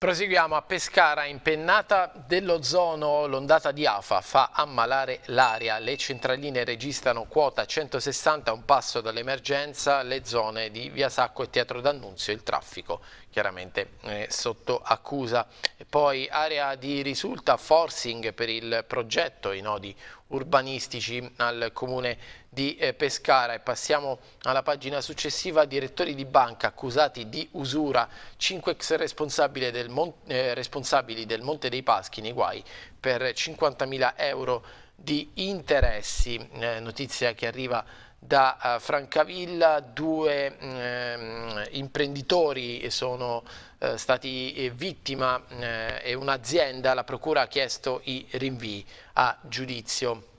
Proseguiamo a Pescara, impennata dell'ozono, l'ondata di AFA fa ammalare l'aria, le centraline registrano quota 160 a un passo dall'emergenza, le zone di Via Sacco e Teatro d'Annunzio, il traffico chiaramente eh, sotto accusa. E poi area di risulta, forcing per il progetto, i nodi urbanistici al comune di eh, Pescara e passiamo alla pagina successiva, direttori di banca accusati di usura, 5 ex responsabili del, Mon eh, responsabili del Monte dei Paschi nei guai per 50.000 euro di interessi, eh, notizia che arriva da uh, Francavilla, due um, imprenditori sono uh, stati eh, vittima uh, e un'azienda, la Procura ha chiesto i rinvii a giudizio.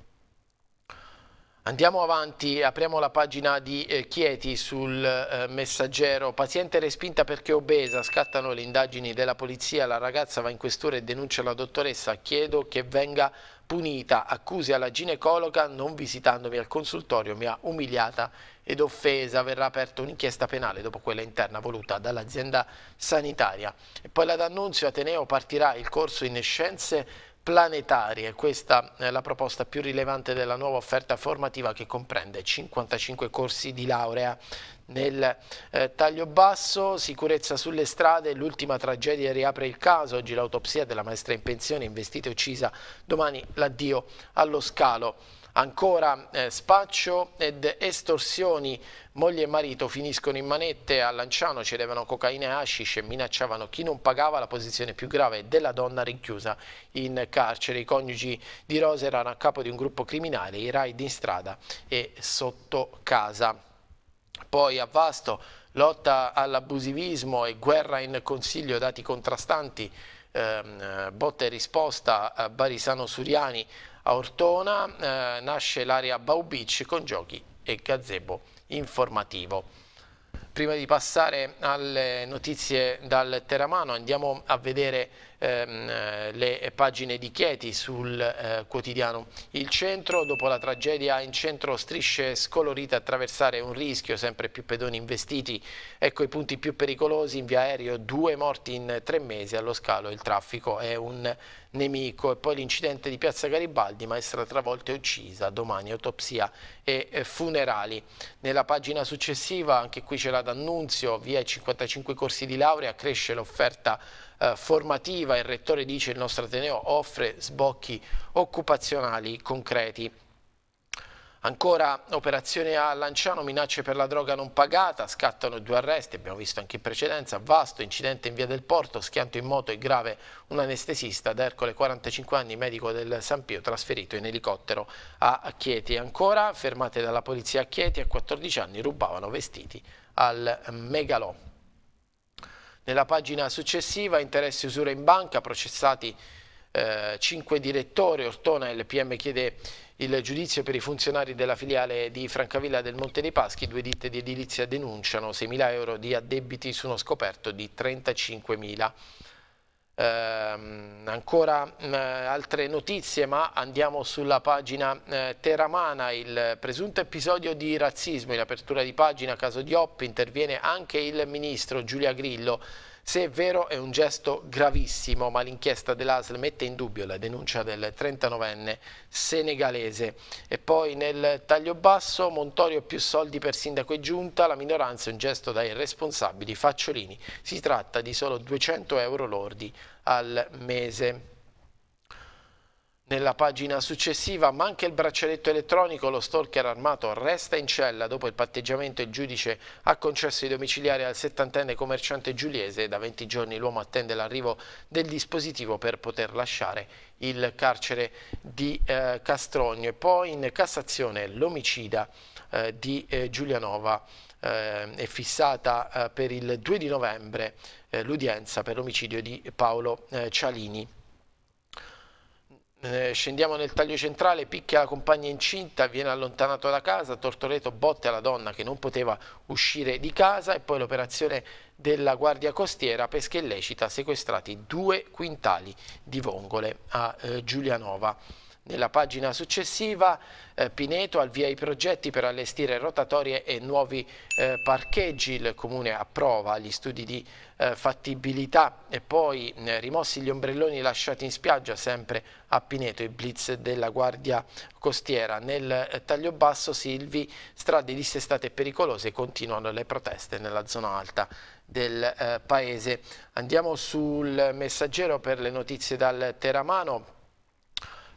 Andiamo avanti, apriamo la pagina di eh, Chieti sul eh, messaggero. Paziente respinta perché obesa, scattano le indagini della polizia, la ragazza va in questura e denuncia la dottoressa, chiedo che venga punita, accusi alla ginecologa non visitandomi al consultorio, mi ha umiliata ed offesa, verrà aperta un'inchiesta penale dopo quella interna voluta dall'azienda sanitaria. E poi la D'Annunzio Ateneo partirà il corso in scienze planetarie. Questa è la proposta più rilevante della nuova offerta formativa che comprende 55 corsi di laurea. Nel eh, taglio basso, sicurezza sulle strade, l'ultima tragedia riapre il caso, oggi l'autopsia della maestra in pensione investita e uccisa, domani l'addio allo scalo. Ancora eh, spaccio ed estorsioni. Moglie e marito finiscono in manette a Lanciano, cedevano cocaina e hashish e minacciavano chi non pagava la posizione più grave della donna rinchiusa in carcere. I coniugi di Rosa erano a capo di un gruppo criminale, i raid in strada e sotto casa. Poi a Vasto, lotta all'abusivismo e guerra in consiglio, dati contrastanti, eh, botta e risposta, a Barisano Suriani a Ortona eh, nasce l'area Bau Beach con giochi e gazebo informativo prima di passare alle notizie dal Teramano andiamo a vedere ehm, le pagine di Chieti sul eh, quotidiano Il Centro, dopo la tragedia in centro strisce scolorite attraversare un rischio, sempre più pedoni investiti, ecco i punti più pericolosi in via aereo, due morti in tre mesi allo scalo, il traffico è un nemico e poi l'incidente di piazza Garibaldi, maestra travolta e uccisa, domani autopsia e eh, funerali. Nella pagina successiva anche qui c'è la Annunzio, via 55 corsi di laurea, cresce l'offerta eh, formativa, il rettore dice il nostro Ateneo offre sbocchi occupazionali concreti. Ancora operazione a Lanciano, minacce per la droga non pagata, scattano due arresti, abbiamo visto anche in precedenza, vasto incidente in via del Porto, schianto in moto e grave un anestesista, ad 45 anni, medico del San Pio, trasferito in elicottero a Chieti. Ancora fermate dalla polizia a Chieti, a 14 anni rubavano vestiti al megalò. Nella pagina successiva interessi usura in banca, processati eh, 5 direttori, Ortona il PM chiede il giudizio per i funzionari della filiale di Francavilla del Monte dei Paschi, due ditte di edilizia denunciano 6.000 euro di addebiti su uno scoperto di 35.000 euro. Ehm, ancora mm, altre notizie, ma andiamo sulla pagina eh, Teramana, il presunto episodio di razzismo in apertura di pagina, caso di Op, interviene anche il ministro Giulia Grillo se è vero è un gesto gravissimo, ma l'inchiesta dell'ASL mette in dubbio la denuncia del 39enne senegalese. E poi nel taglio basso, Montorio più soldi per sindaco e giunta, la minoranza è un gesto dai responsabili facciolini. Si tratta di solo 200 euro lordi al mese. Nella pagina successiva manca il braccialetto elettronico, lo stalker armato resta in cella. Dopo il patteggiamento il giudice ha concesso i domiciliari al settantenne commerciante giuliese. Da 20 giorni l'uomo attende l'arrivo del dispositivo per poter lasciare il carcere di eh, Castrogno. E poi in Cassazione l'omicida eh, di eh, Giulianova eh, è fissata eh, per il 2 di novembre eh, l'udienza per l'omicidio di Paolo Cialini. Eh, scendiamo nel taglio centrale, picchia la compagna incinta, viene allontanato da casa, Tortoreto botte alla donna che non poteva uscire di casa e poi l'operazione della Guardia Costiera, pesca illecita, sequestrati due quintali di vongole a eh, Giulianova. Nella pagina successiva eh, Pineto avvia i progetti per allestire rotatorie e nuovi eh, parcheggi. Il comune approva gli studi di eh, fattibilità e poi eh, rimossi gli ombrelloni lasciati in spiaggia sempre a Pineto, i blitz della Guardia Costiera. Nel eh, taglio basso Silvi, strade dissestate e pericolose, continuano le proteste nella zona alta del eh, paese. Andiamo sul messaggero per le notizie dal Teramano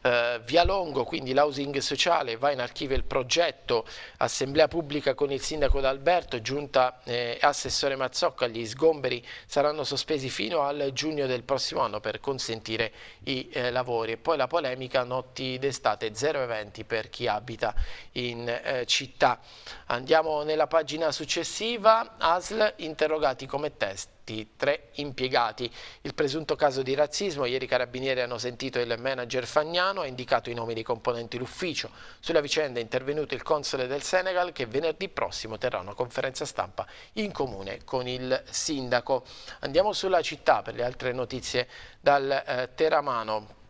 eh, Via Longo, quindi l'housing sociale, va in archivio il progetto, assemblea pubblica con il sindaco D'Alberto, giunta eh, assessore Mazzocca, gli sgomberi saranno sospesi fino al giugno del prossimo anno per consentire i eh, lavori. E poi la polemica notti d'estate, zero eventi per chi abita in eh, città. Andiamo nella pagina successiva, ASL interrogati come test morti, tre impiegati. Il presunto caso di razzismo, ieri i carabinieri hanno sentito il manager Fagnano, ha indicato i nomi dei componenti l'ufficio. Sulla vicenda è intervenuto il console del Senegal che venerdì prossimo terrà una conferenza stampa in comune con il sindaco. Andiamo sulla città per le altre notizie dal eh, Teramano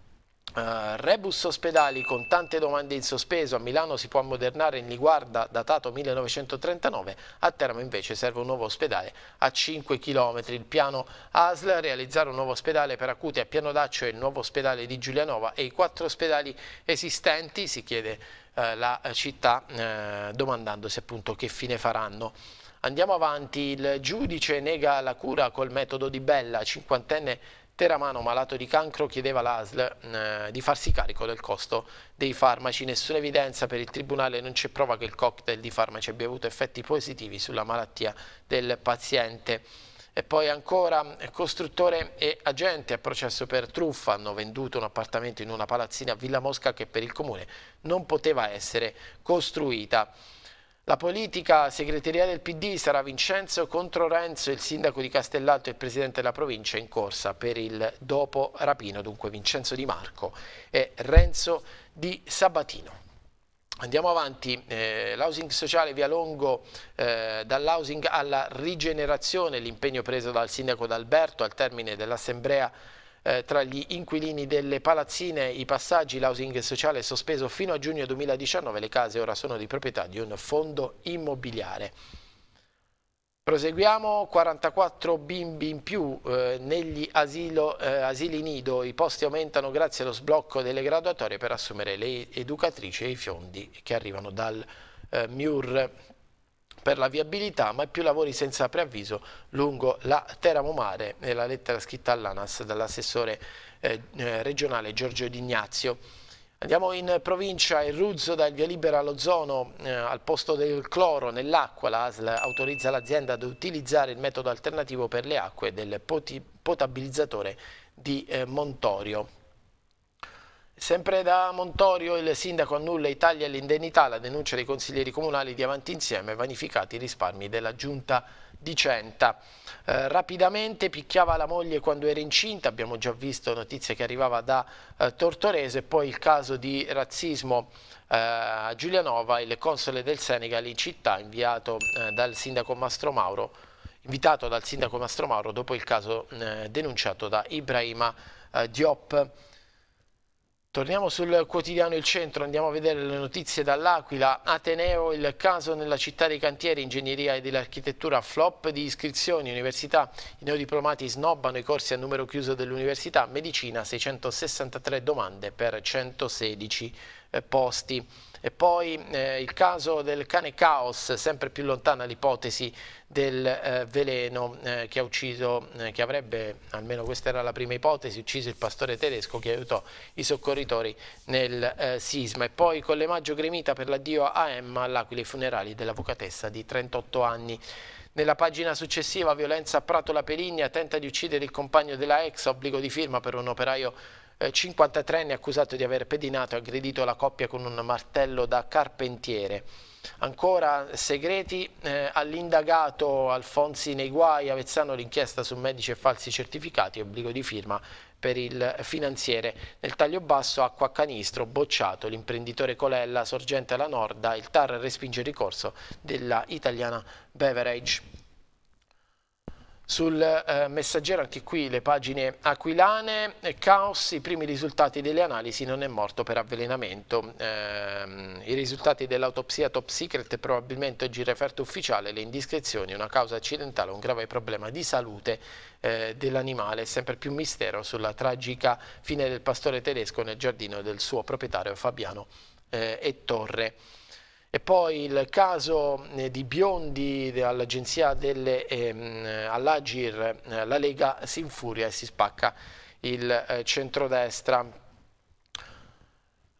Uh, rebus ospedali con tante domande in sospeso, a Milano si può ammodernare in Liguarda datato 1939, a Teramo invece serve un nuovo ospedale a 5 km. Il piano ASL realizzare un nuovo ospedale per acuti a Piano Daccio e il nuovo ospedale di Giulianova e i quattro ospedali esistenti, si chiede uh, la città uh, domandandosi appunto che fine faranno. Andiamo avanti, il giudice nega la cura col metodo di Bella, cinquantenne Teramano, malato di cancro, chiedeva all'ASL eh, di farsi carico del costo dei farmaci. Nessuna evidenza per il Tribunale, non c'è prova che il cocktail di farmaci abbia avuto effetti positivi sulla malattia del paziente. E poi ancora costruttore e agente a processo per truffa hanno venduto un appartamento in una palazzina a Villa Mosca che per il comune non poteva essere costruita. La politica segreteria del PD sarà Vincenzo contro Renzo, il sindaco di Castellato e il presidente della provincia in corsa per il dopo rapino, dunque Vincenzo Di Marco e Renzo di Sabatino. Andiamo avanti, eh, l'housing sociale via Longo, eh, dall'housing alla rigenerazione, l'impegno preso dal sindaco D'Alberto al termine dell'assemblea eh, tra gli inquilini delle palazzine i passaggi, l'housing sociale è sospeso fino a giugno 2019, le case ora sono di proprietà di un fondo immobiliare. Proseguiamo, 44 bimbi in più eh, negli asilo, eh, asili nido, i posti aumentano grazie allo sblocco delle graduatorie per assumere le educatrici e i fondi che arrivano dal eh, MIUR per la viabilità, ma più lavori senza preavviso lungo la Teramo Mare, nella lettera scritta all'ANAS dall'assessore eh, eh regionale Giorgio D'Ignazio. Andiamo in provincia, il Ruzzo dal via libera all'ozono eh, al posto del cloro nell'acqua, l'ASL autorizza l'azienda ad utilizzare il metodo alternativo per le acque del potabilizzatore di eh, Montorio. Sempre da Montorio il sindaco annulla Italia l'indennità, la denuncia dei consiglieri comunali di Avanti Insieme, vanificati i risparmi della giunta di Centa. Eh, rapidamente picchiava la moglie quando era incinta, abbiamo già visto notizie che arrivava da eh, Tortorese, poi il caso di razzismo eh, a Giulianova, il console del Senegal in città inviato eh, dal sindaco Mastro Mauro, invitato dal sindaco Mastro Mauro dopo il caso eh, denunciato da Ibrahima Diop. Torniamo sul quotidiano Il Centro, andiamo a vedere le notizie dall'Aquila. Ateneo, il caso nella città dei cantieri, ingegneria e dell'architettura, flop di iscrizioni, università, i neodiplomati snobbano i corsi a numero chiuso dell'università, medicina 663 domande per 116 eh, posti. E poi eh, il caso del cane Caos, sempre più lontana l'ipotesi del eh, veleno eh, che ha ucciso, eh, che avrebbe, almeno questa era la prima ipotesi, ucciso il pastore tedesco che aiutò i soccorritori nel eh, sisma. E poi maggio gremita per l'addio a Emma all'Aquila i funerali dell'avvocatessa di 38 anni. Nella pagina successiva, violenza a Prato la Peligna, tenta di uccidere il compagno della ex, obbligo di firma per un operaio 53enne eh, accusato di aver pedinato e aggredito la coppia con un martello da carpentiere. Ancora segreti eh, all'indagato Alfonsi Neguai Avezzano l'inchiesta su medici e falsi certificati, obbligo di firma per il finanziere. Nel taglio basso acqua a canistro, bocciato l'imprenditore Colella, sorgente alla Norda, il TAR respinge il ricorso della italiana Beverage sul eh, messaggero anche qui le pagine aquilane, eh, caos, i primi risultati delle analisi, non è morto per avvelenamento, eh, i risultati dell'autopsia top secret, probabilmente oggi referto ufficiale, le indiscrezioni, una causa accidentale, un grave problema di salute eh, dell'animale, sempre più mistero sulla tragica fine del pastore tedesco nel giardino del suo proprietario Fabiano eh, e Torre. E poi il caso eh, di Biondi all'agenzia delle ehm, all'Agir, eh, la Lega si infuria e si spacca il eh, centrodestra.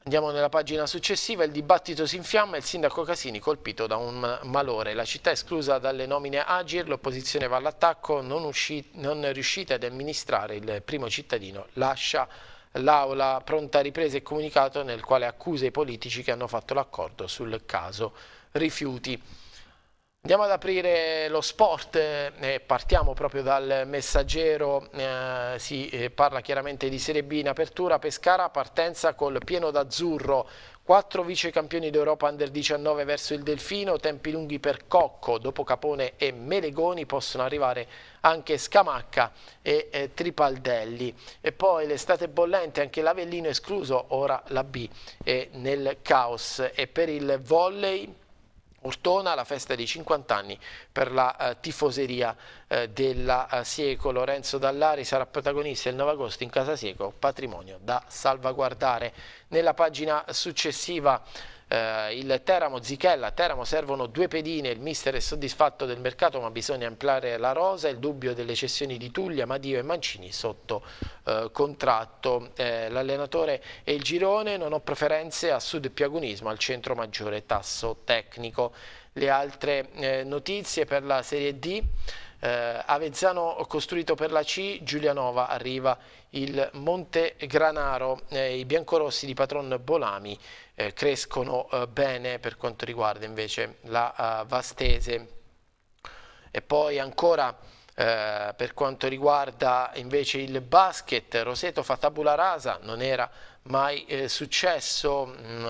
Andiamo nella pagina successiva, il dibattito si infiamma, il sindaco Casini colpito da un malore, la città è esclusa dalle nomine Agir, l'opposizione va all'attacco, non, non riuscite ad amministrare il primo cittadino, lascia l'Aula pronta ripresa e comunicato nel quale accusa i politici che hanno fatto l'accordo sul caso rifiuti. Andiamo ad aprire lo sport eh, e partiamo proprio dal messaggero, eh, si eh, parla chiaramente di Serie B in apertura, Pescara partenza col pieno d'azzurro, 4 vice campioni d'Europa Under 19 verso il Delfino, tempi lunghi per Cocco, dopo Capone e Melegoni possono arrivare anche Scamacca e eh, Tripaldelli. E poi l'estate bollente anche l'Avellino escluso, ora la B è nel caos. E per il volley Ortona, la festa dei 50 anni per la eh, tifoseria eh, della eh, Sieco. Lorenzo Dallari sarà protagonista il 9 agosto in Casa Sieco, patrimonio da salvaguardare. Nella pagina successiva eh, il Teramo Zichella, Teramo servono due pedine, il mister è soddisfatto del mercato ma bisogna ampliare la rosa, il dubbio delle cessioni di Tuglia, Madio e Mancini sotto eh, contratto, eh, l'allenatore e il girone, non ho preferenze a sud piagunismo, al centro maggiore tasso tecnico. Le altre eh, notizie per la Serie D eh, Avezzano costruito per la C, Giulianova arriva il Monte Granaro, eh, i biancorossi di Patron Bolami eh, crescono eh, bene per quanto riguarda invece la eh, Vastese e poi ancora... Eh, per quanto riguarda invece il basket, Roseto fa tabula rasa, non era mai eh, successo mh, mm,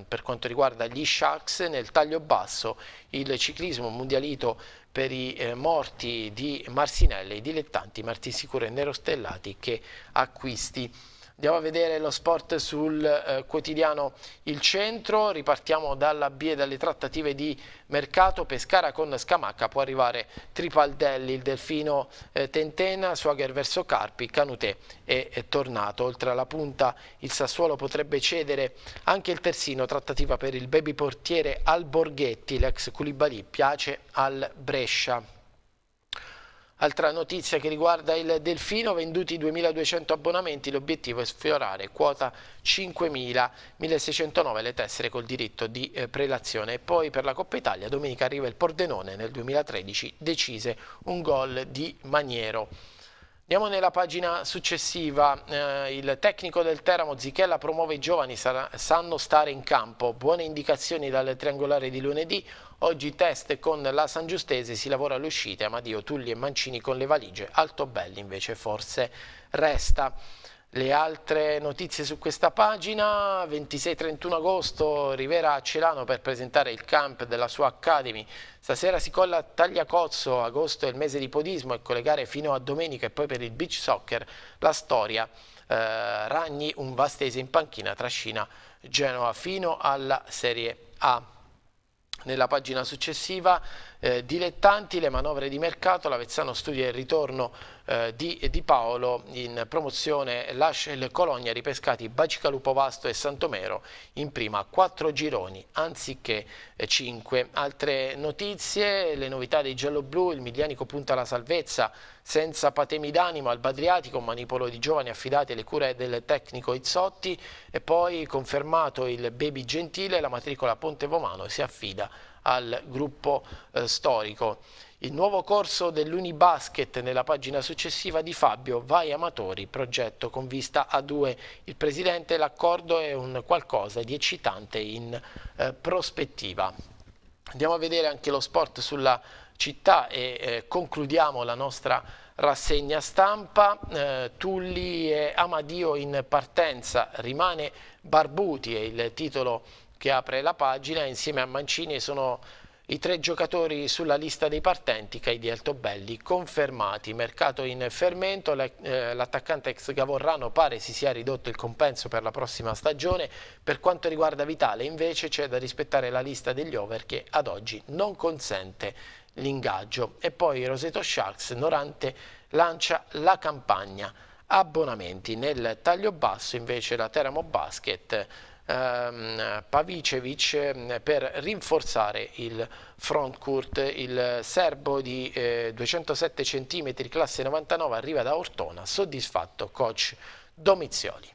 eh, per quanto riguarda gli Sharks nel taglio basso, il ciclismo mondialito per i eh, morti di Marsinelle, i dilettanti, Marti Sicuro e Nero Stellati che acquisti Andiamo a vedere lo sport sul eh, quotidiano Il Centro, ripartiamo dalla B e dalle trattative di mercato, Pescara con Scamacca può arrivare Tripaldelli, il Delfino eh, Tentena, Suager verso Carpi, Canutè è, è, tornato, oltre alla punta il Sassuolo potrebbe cedere anche il Tersino, trattativa per il baby portiere Alborghetti, l'ex Culibali piace al Brescia. Altra notizia che riguarda il Delfino, venduti 2.200 abbonamenti, l'obiettivo è sfiorare quota 5.000, 1.609 le tessere col diritto di eh, prelazione. E poi per la Coppa Italia domenica arriva il Pordenone, nel 2013 decise un gol di Maniero. Andiamo nella pagina successiva, eh, il tecnico del Teramo Zichella promuove i giovani, sarà, sanno stare in campo, buone indicazioni dal triangolare di lunedì, oggi test con la San Giustese, si lavora all'uscita, Amadio, Tulli e Mancini con le valigie, Altobelli invece forse resta. Le altre notizie su questa pagina, 26-31 agosto Rivera a Celano per presentare il camp della sua Academy, stasera si colla Tagliacozzo, agosto è il mese di podismo e collegare fino a domenica e poi per il beach soccer la storia, eh, Ragni un vastese in panchina trascina Genova fino alla Serie A nella pagina successiva eh, dilettanti le manovre di mercato, l'Avezzano studia il ritorno eh, di, di, Paolo in promozione lascia il Cologna ripescati Bacicalupovasto e Santomero in prima quattro gironi anziché eh, cinque. Altre notizie, le novità dei gialloblu, il Miglianico punta alla salvezza senza patemi d'animo al Badriatico, manipolo di giovani affidati alle cure del tecnico Izzotti e poi confermato il baby gentile, la matricola Ponte Vomano si affida al gruppo eh, storico. Il nuovo corso dell'Unibasket nella pagina successiva di Fabio Vai Amatori, progetto con vista a due. Il presidente l'accordo è un qualcosa di eccitante in eh, prospettiva. Andiamo a vedere anche lo sport sulla città e eh, concludiamo la nostra rassegna stampa. Eh, Tulli e Amadio in partenza, rimane Barbuti è il titolo che apre la pagina, insieme a Mancini sono i tre giocatori sulla lista dei partenti, Caidi Altobelli, confermati. Mercato in fermento, eh, l'attaccante ex Gavorrano pare si sia ridotto il compenso per la prossima stagione. Per quanto riguarda Vitale, invece, c'è da rispettare la lista degli over che ad oggi non consente l'ingaggio. E poi Roseto Sharks, Norante, lancia la campagna abbonamenti. Nel taglio basso, invece, la Teramo Basket ehm, Pavicevic mm, per rinforzare il front court. Il serbo di eh, 207 cm, classe 99, arriva da Ortona, soddisfatto coach Domizioli.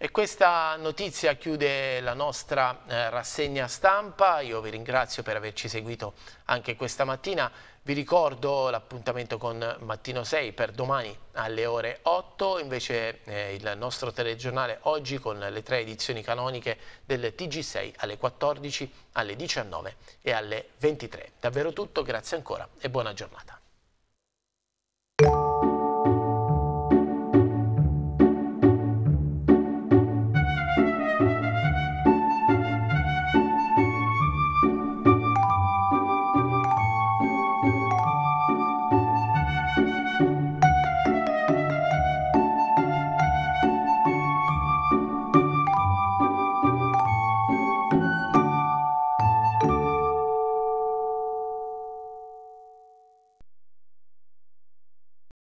E questa notizia chiude la nostra eh, rassegna stampa, io vi ringrazio per averci seguito anche questa mattina, vi ricordo l'appuntamento con Mattino 6 per domani alle ore 8, invece eh, il nostro telegiornale oggi con le tre edizioni canoniche del TG6 alle 14, alle 19 e alle 23. Davvero tutto, grazie ancora e buona giornata.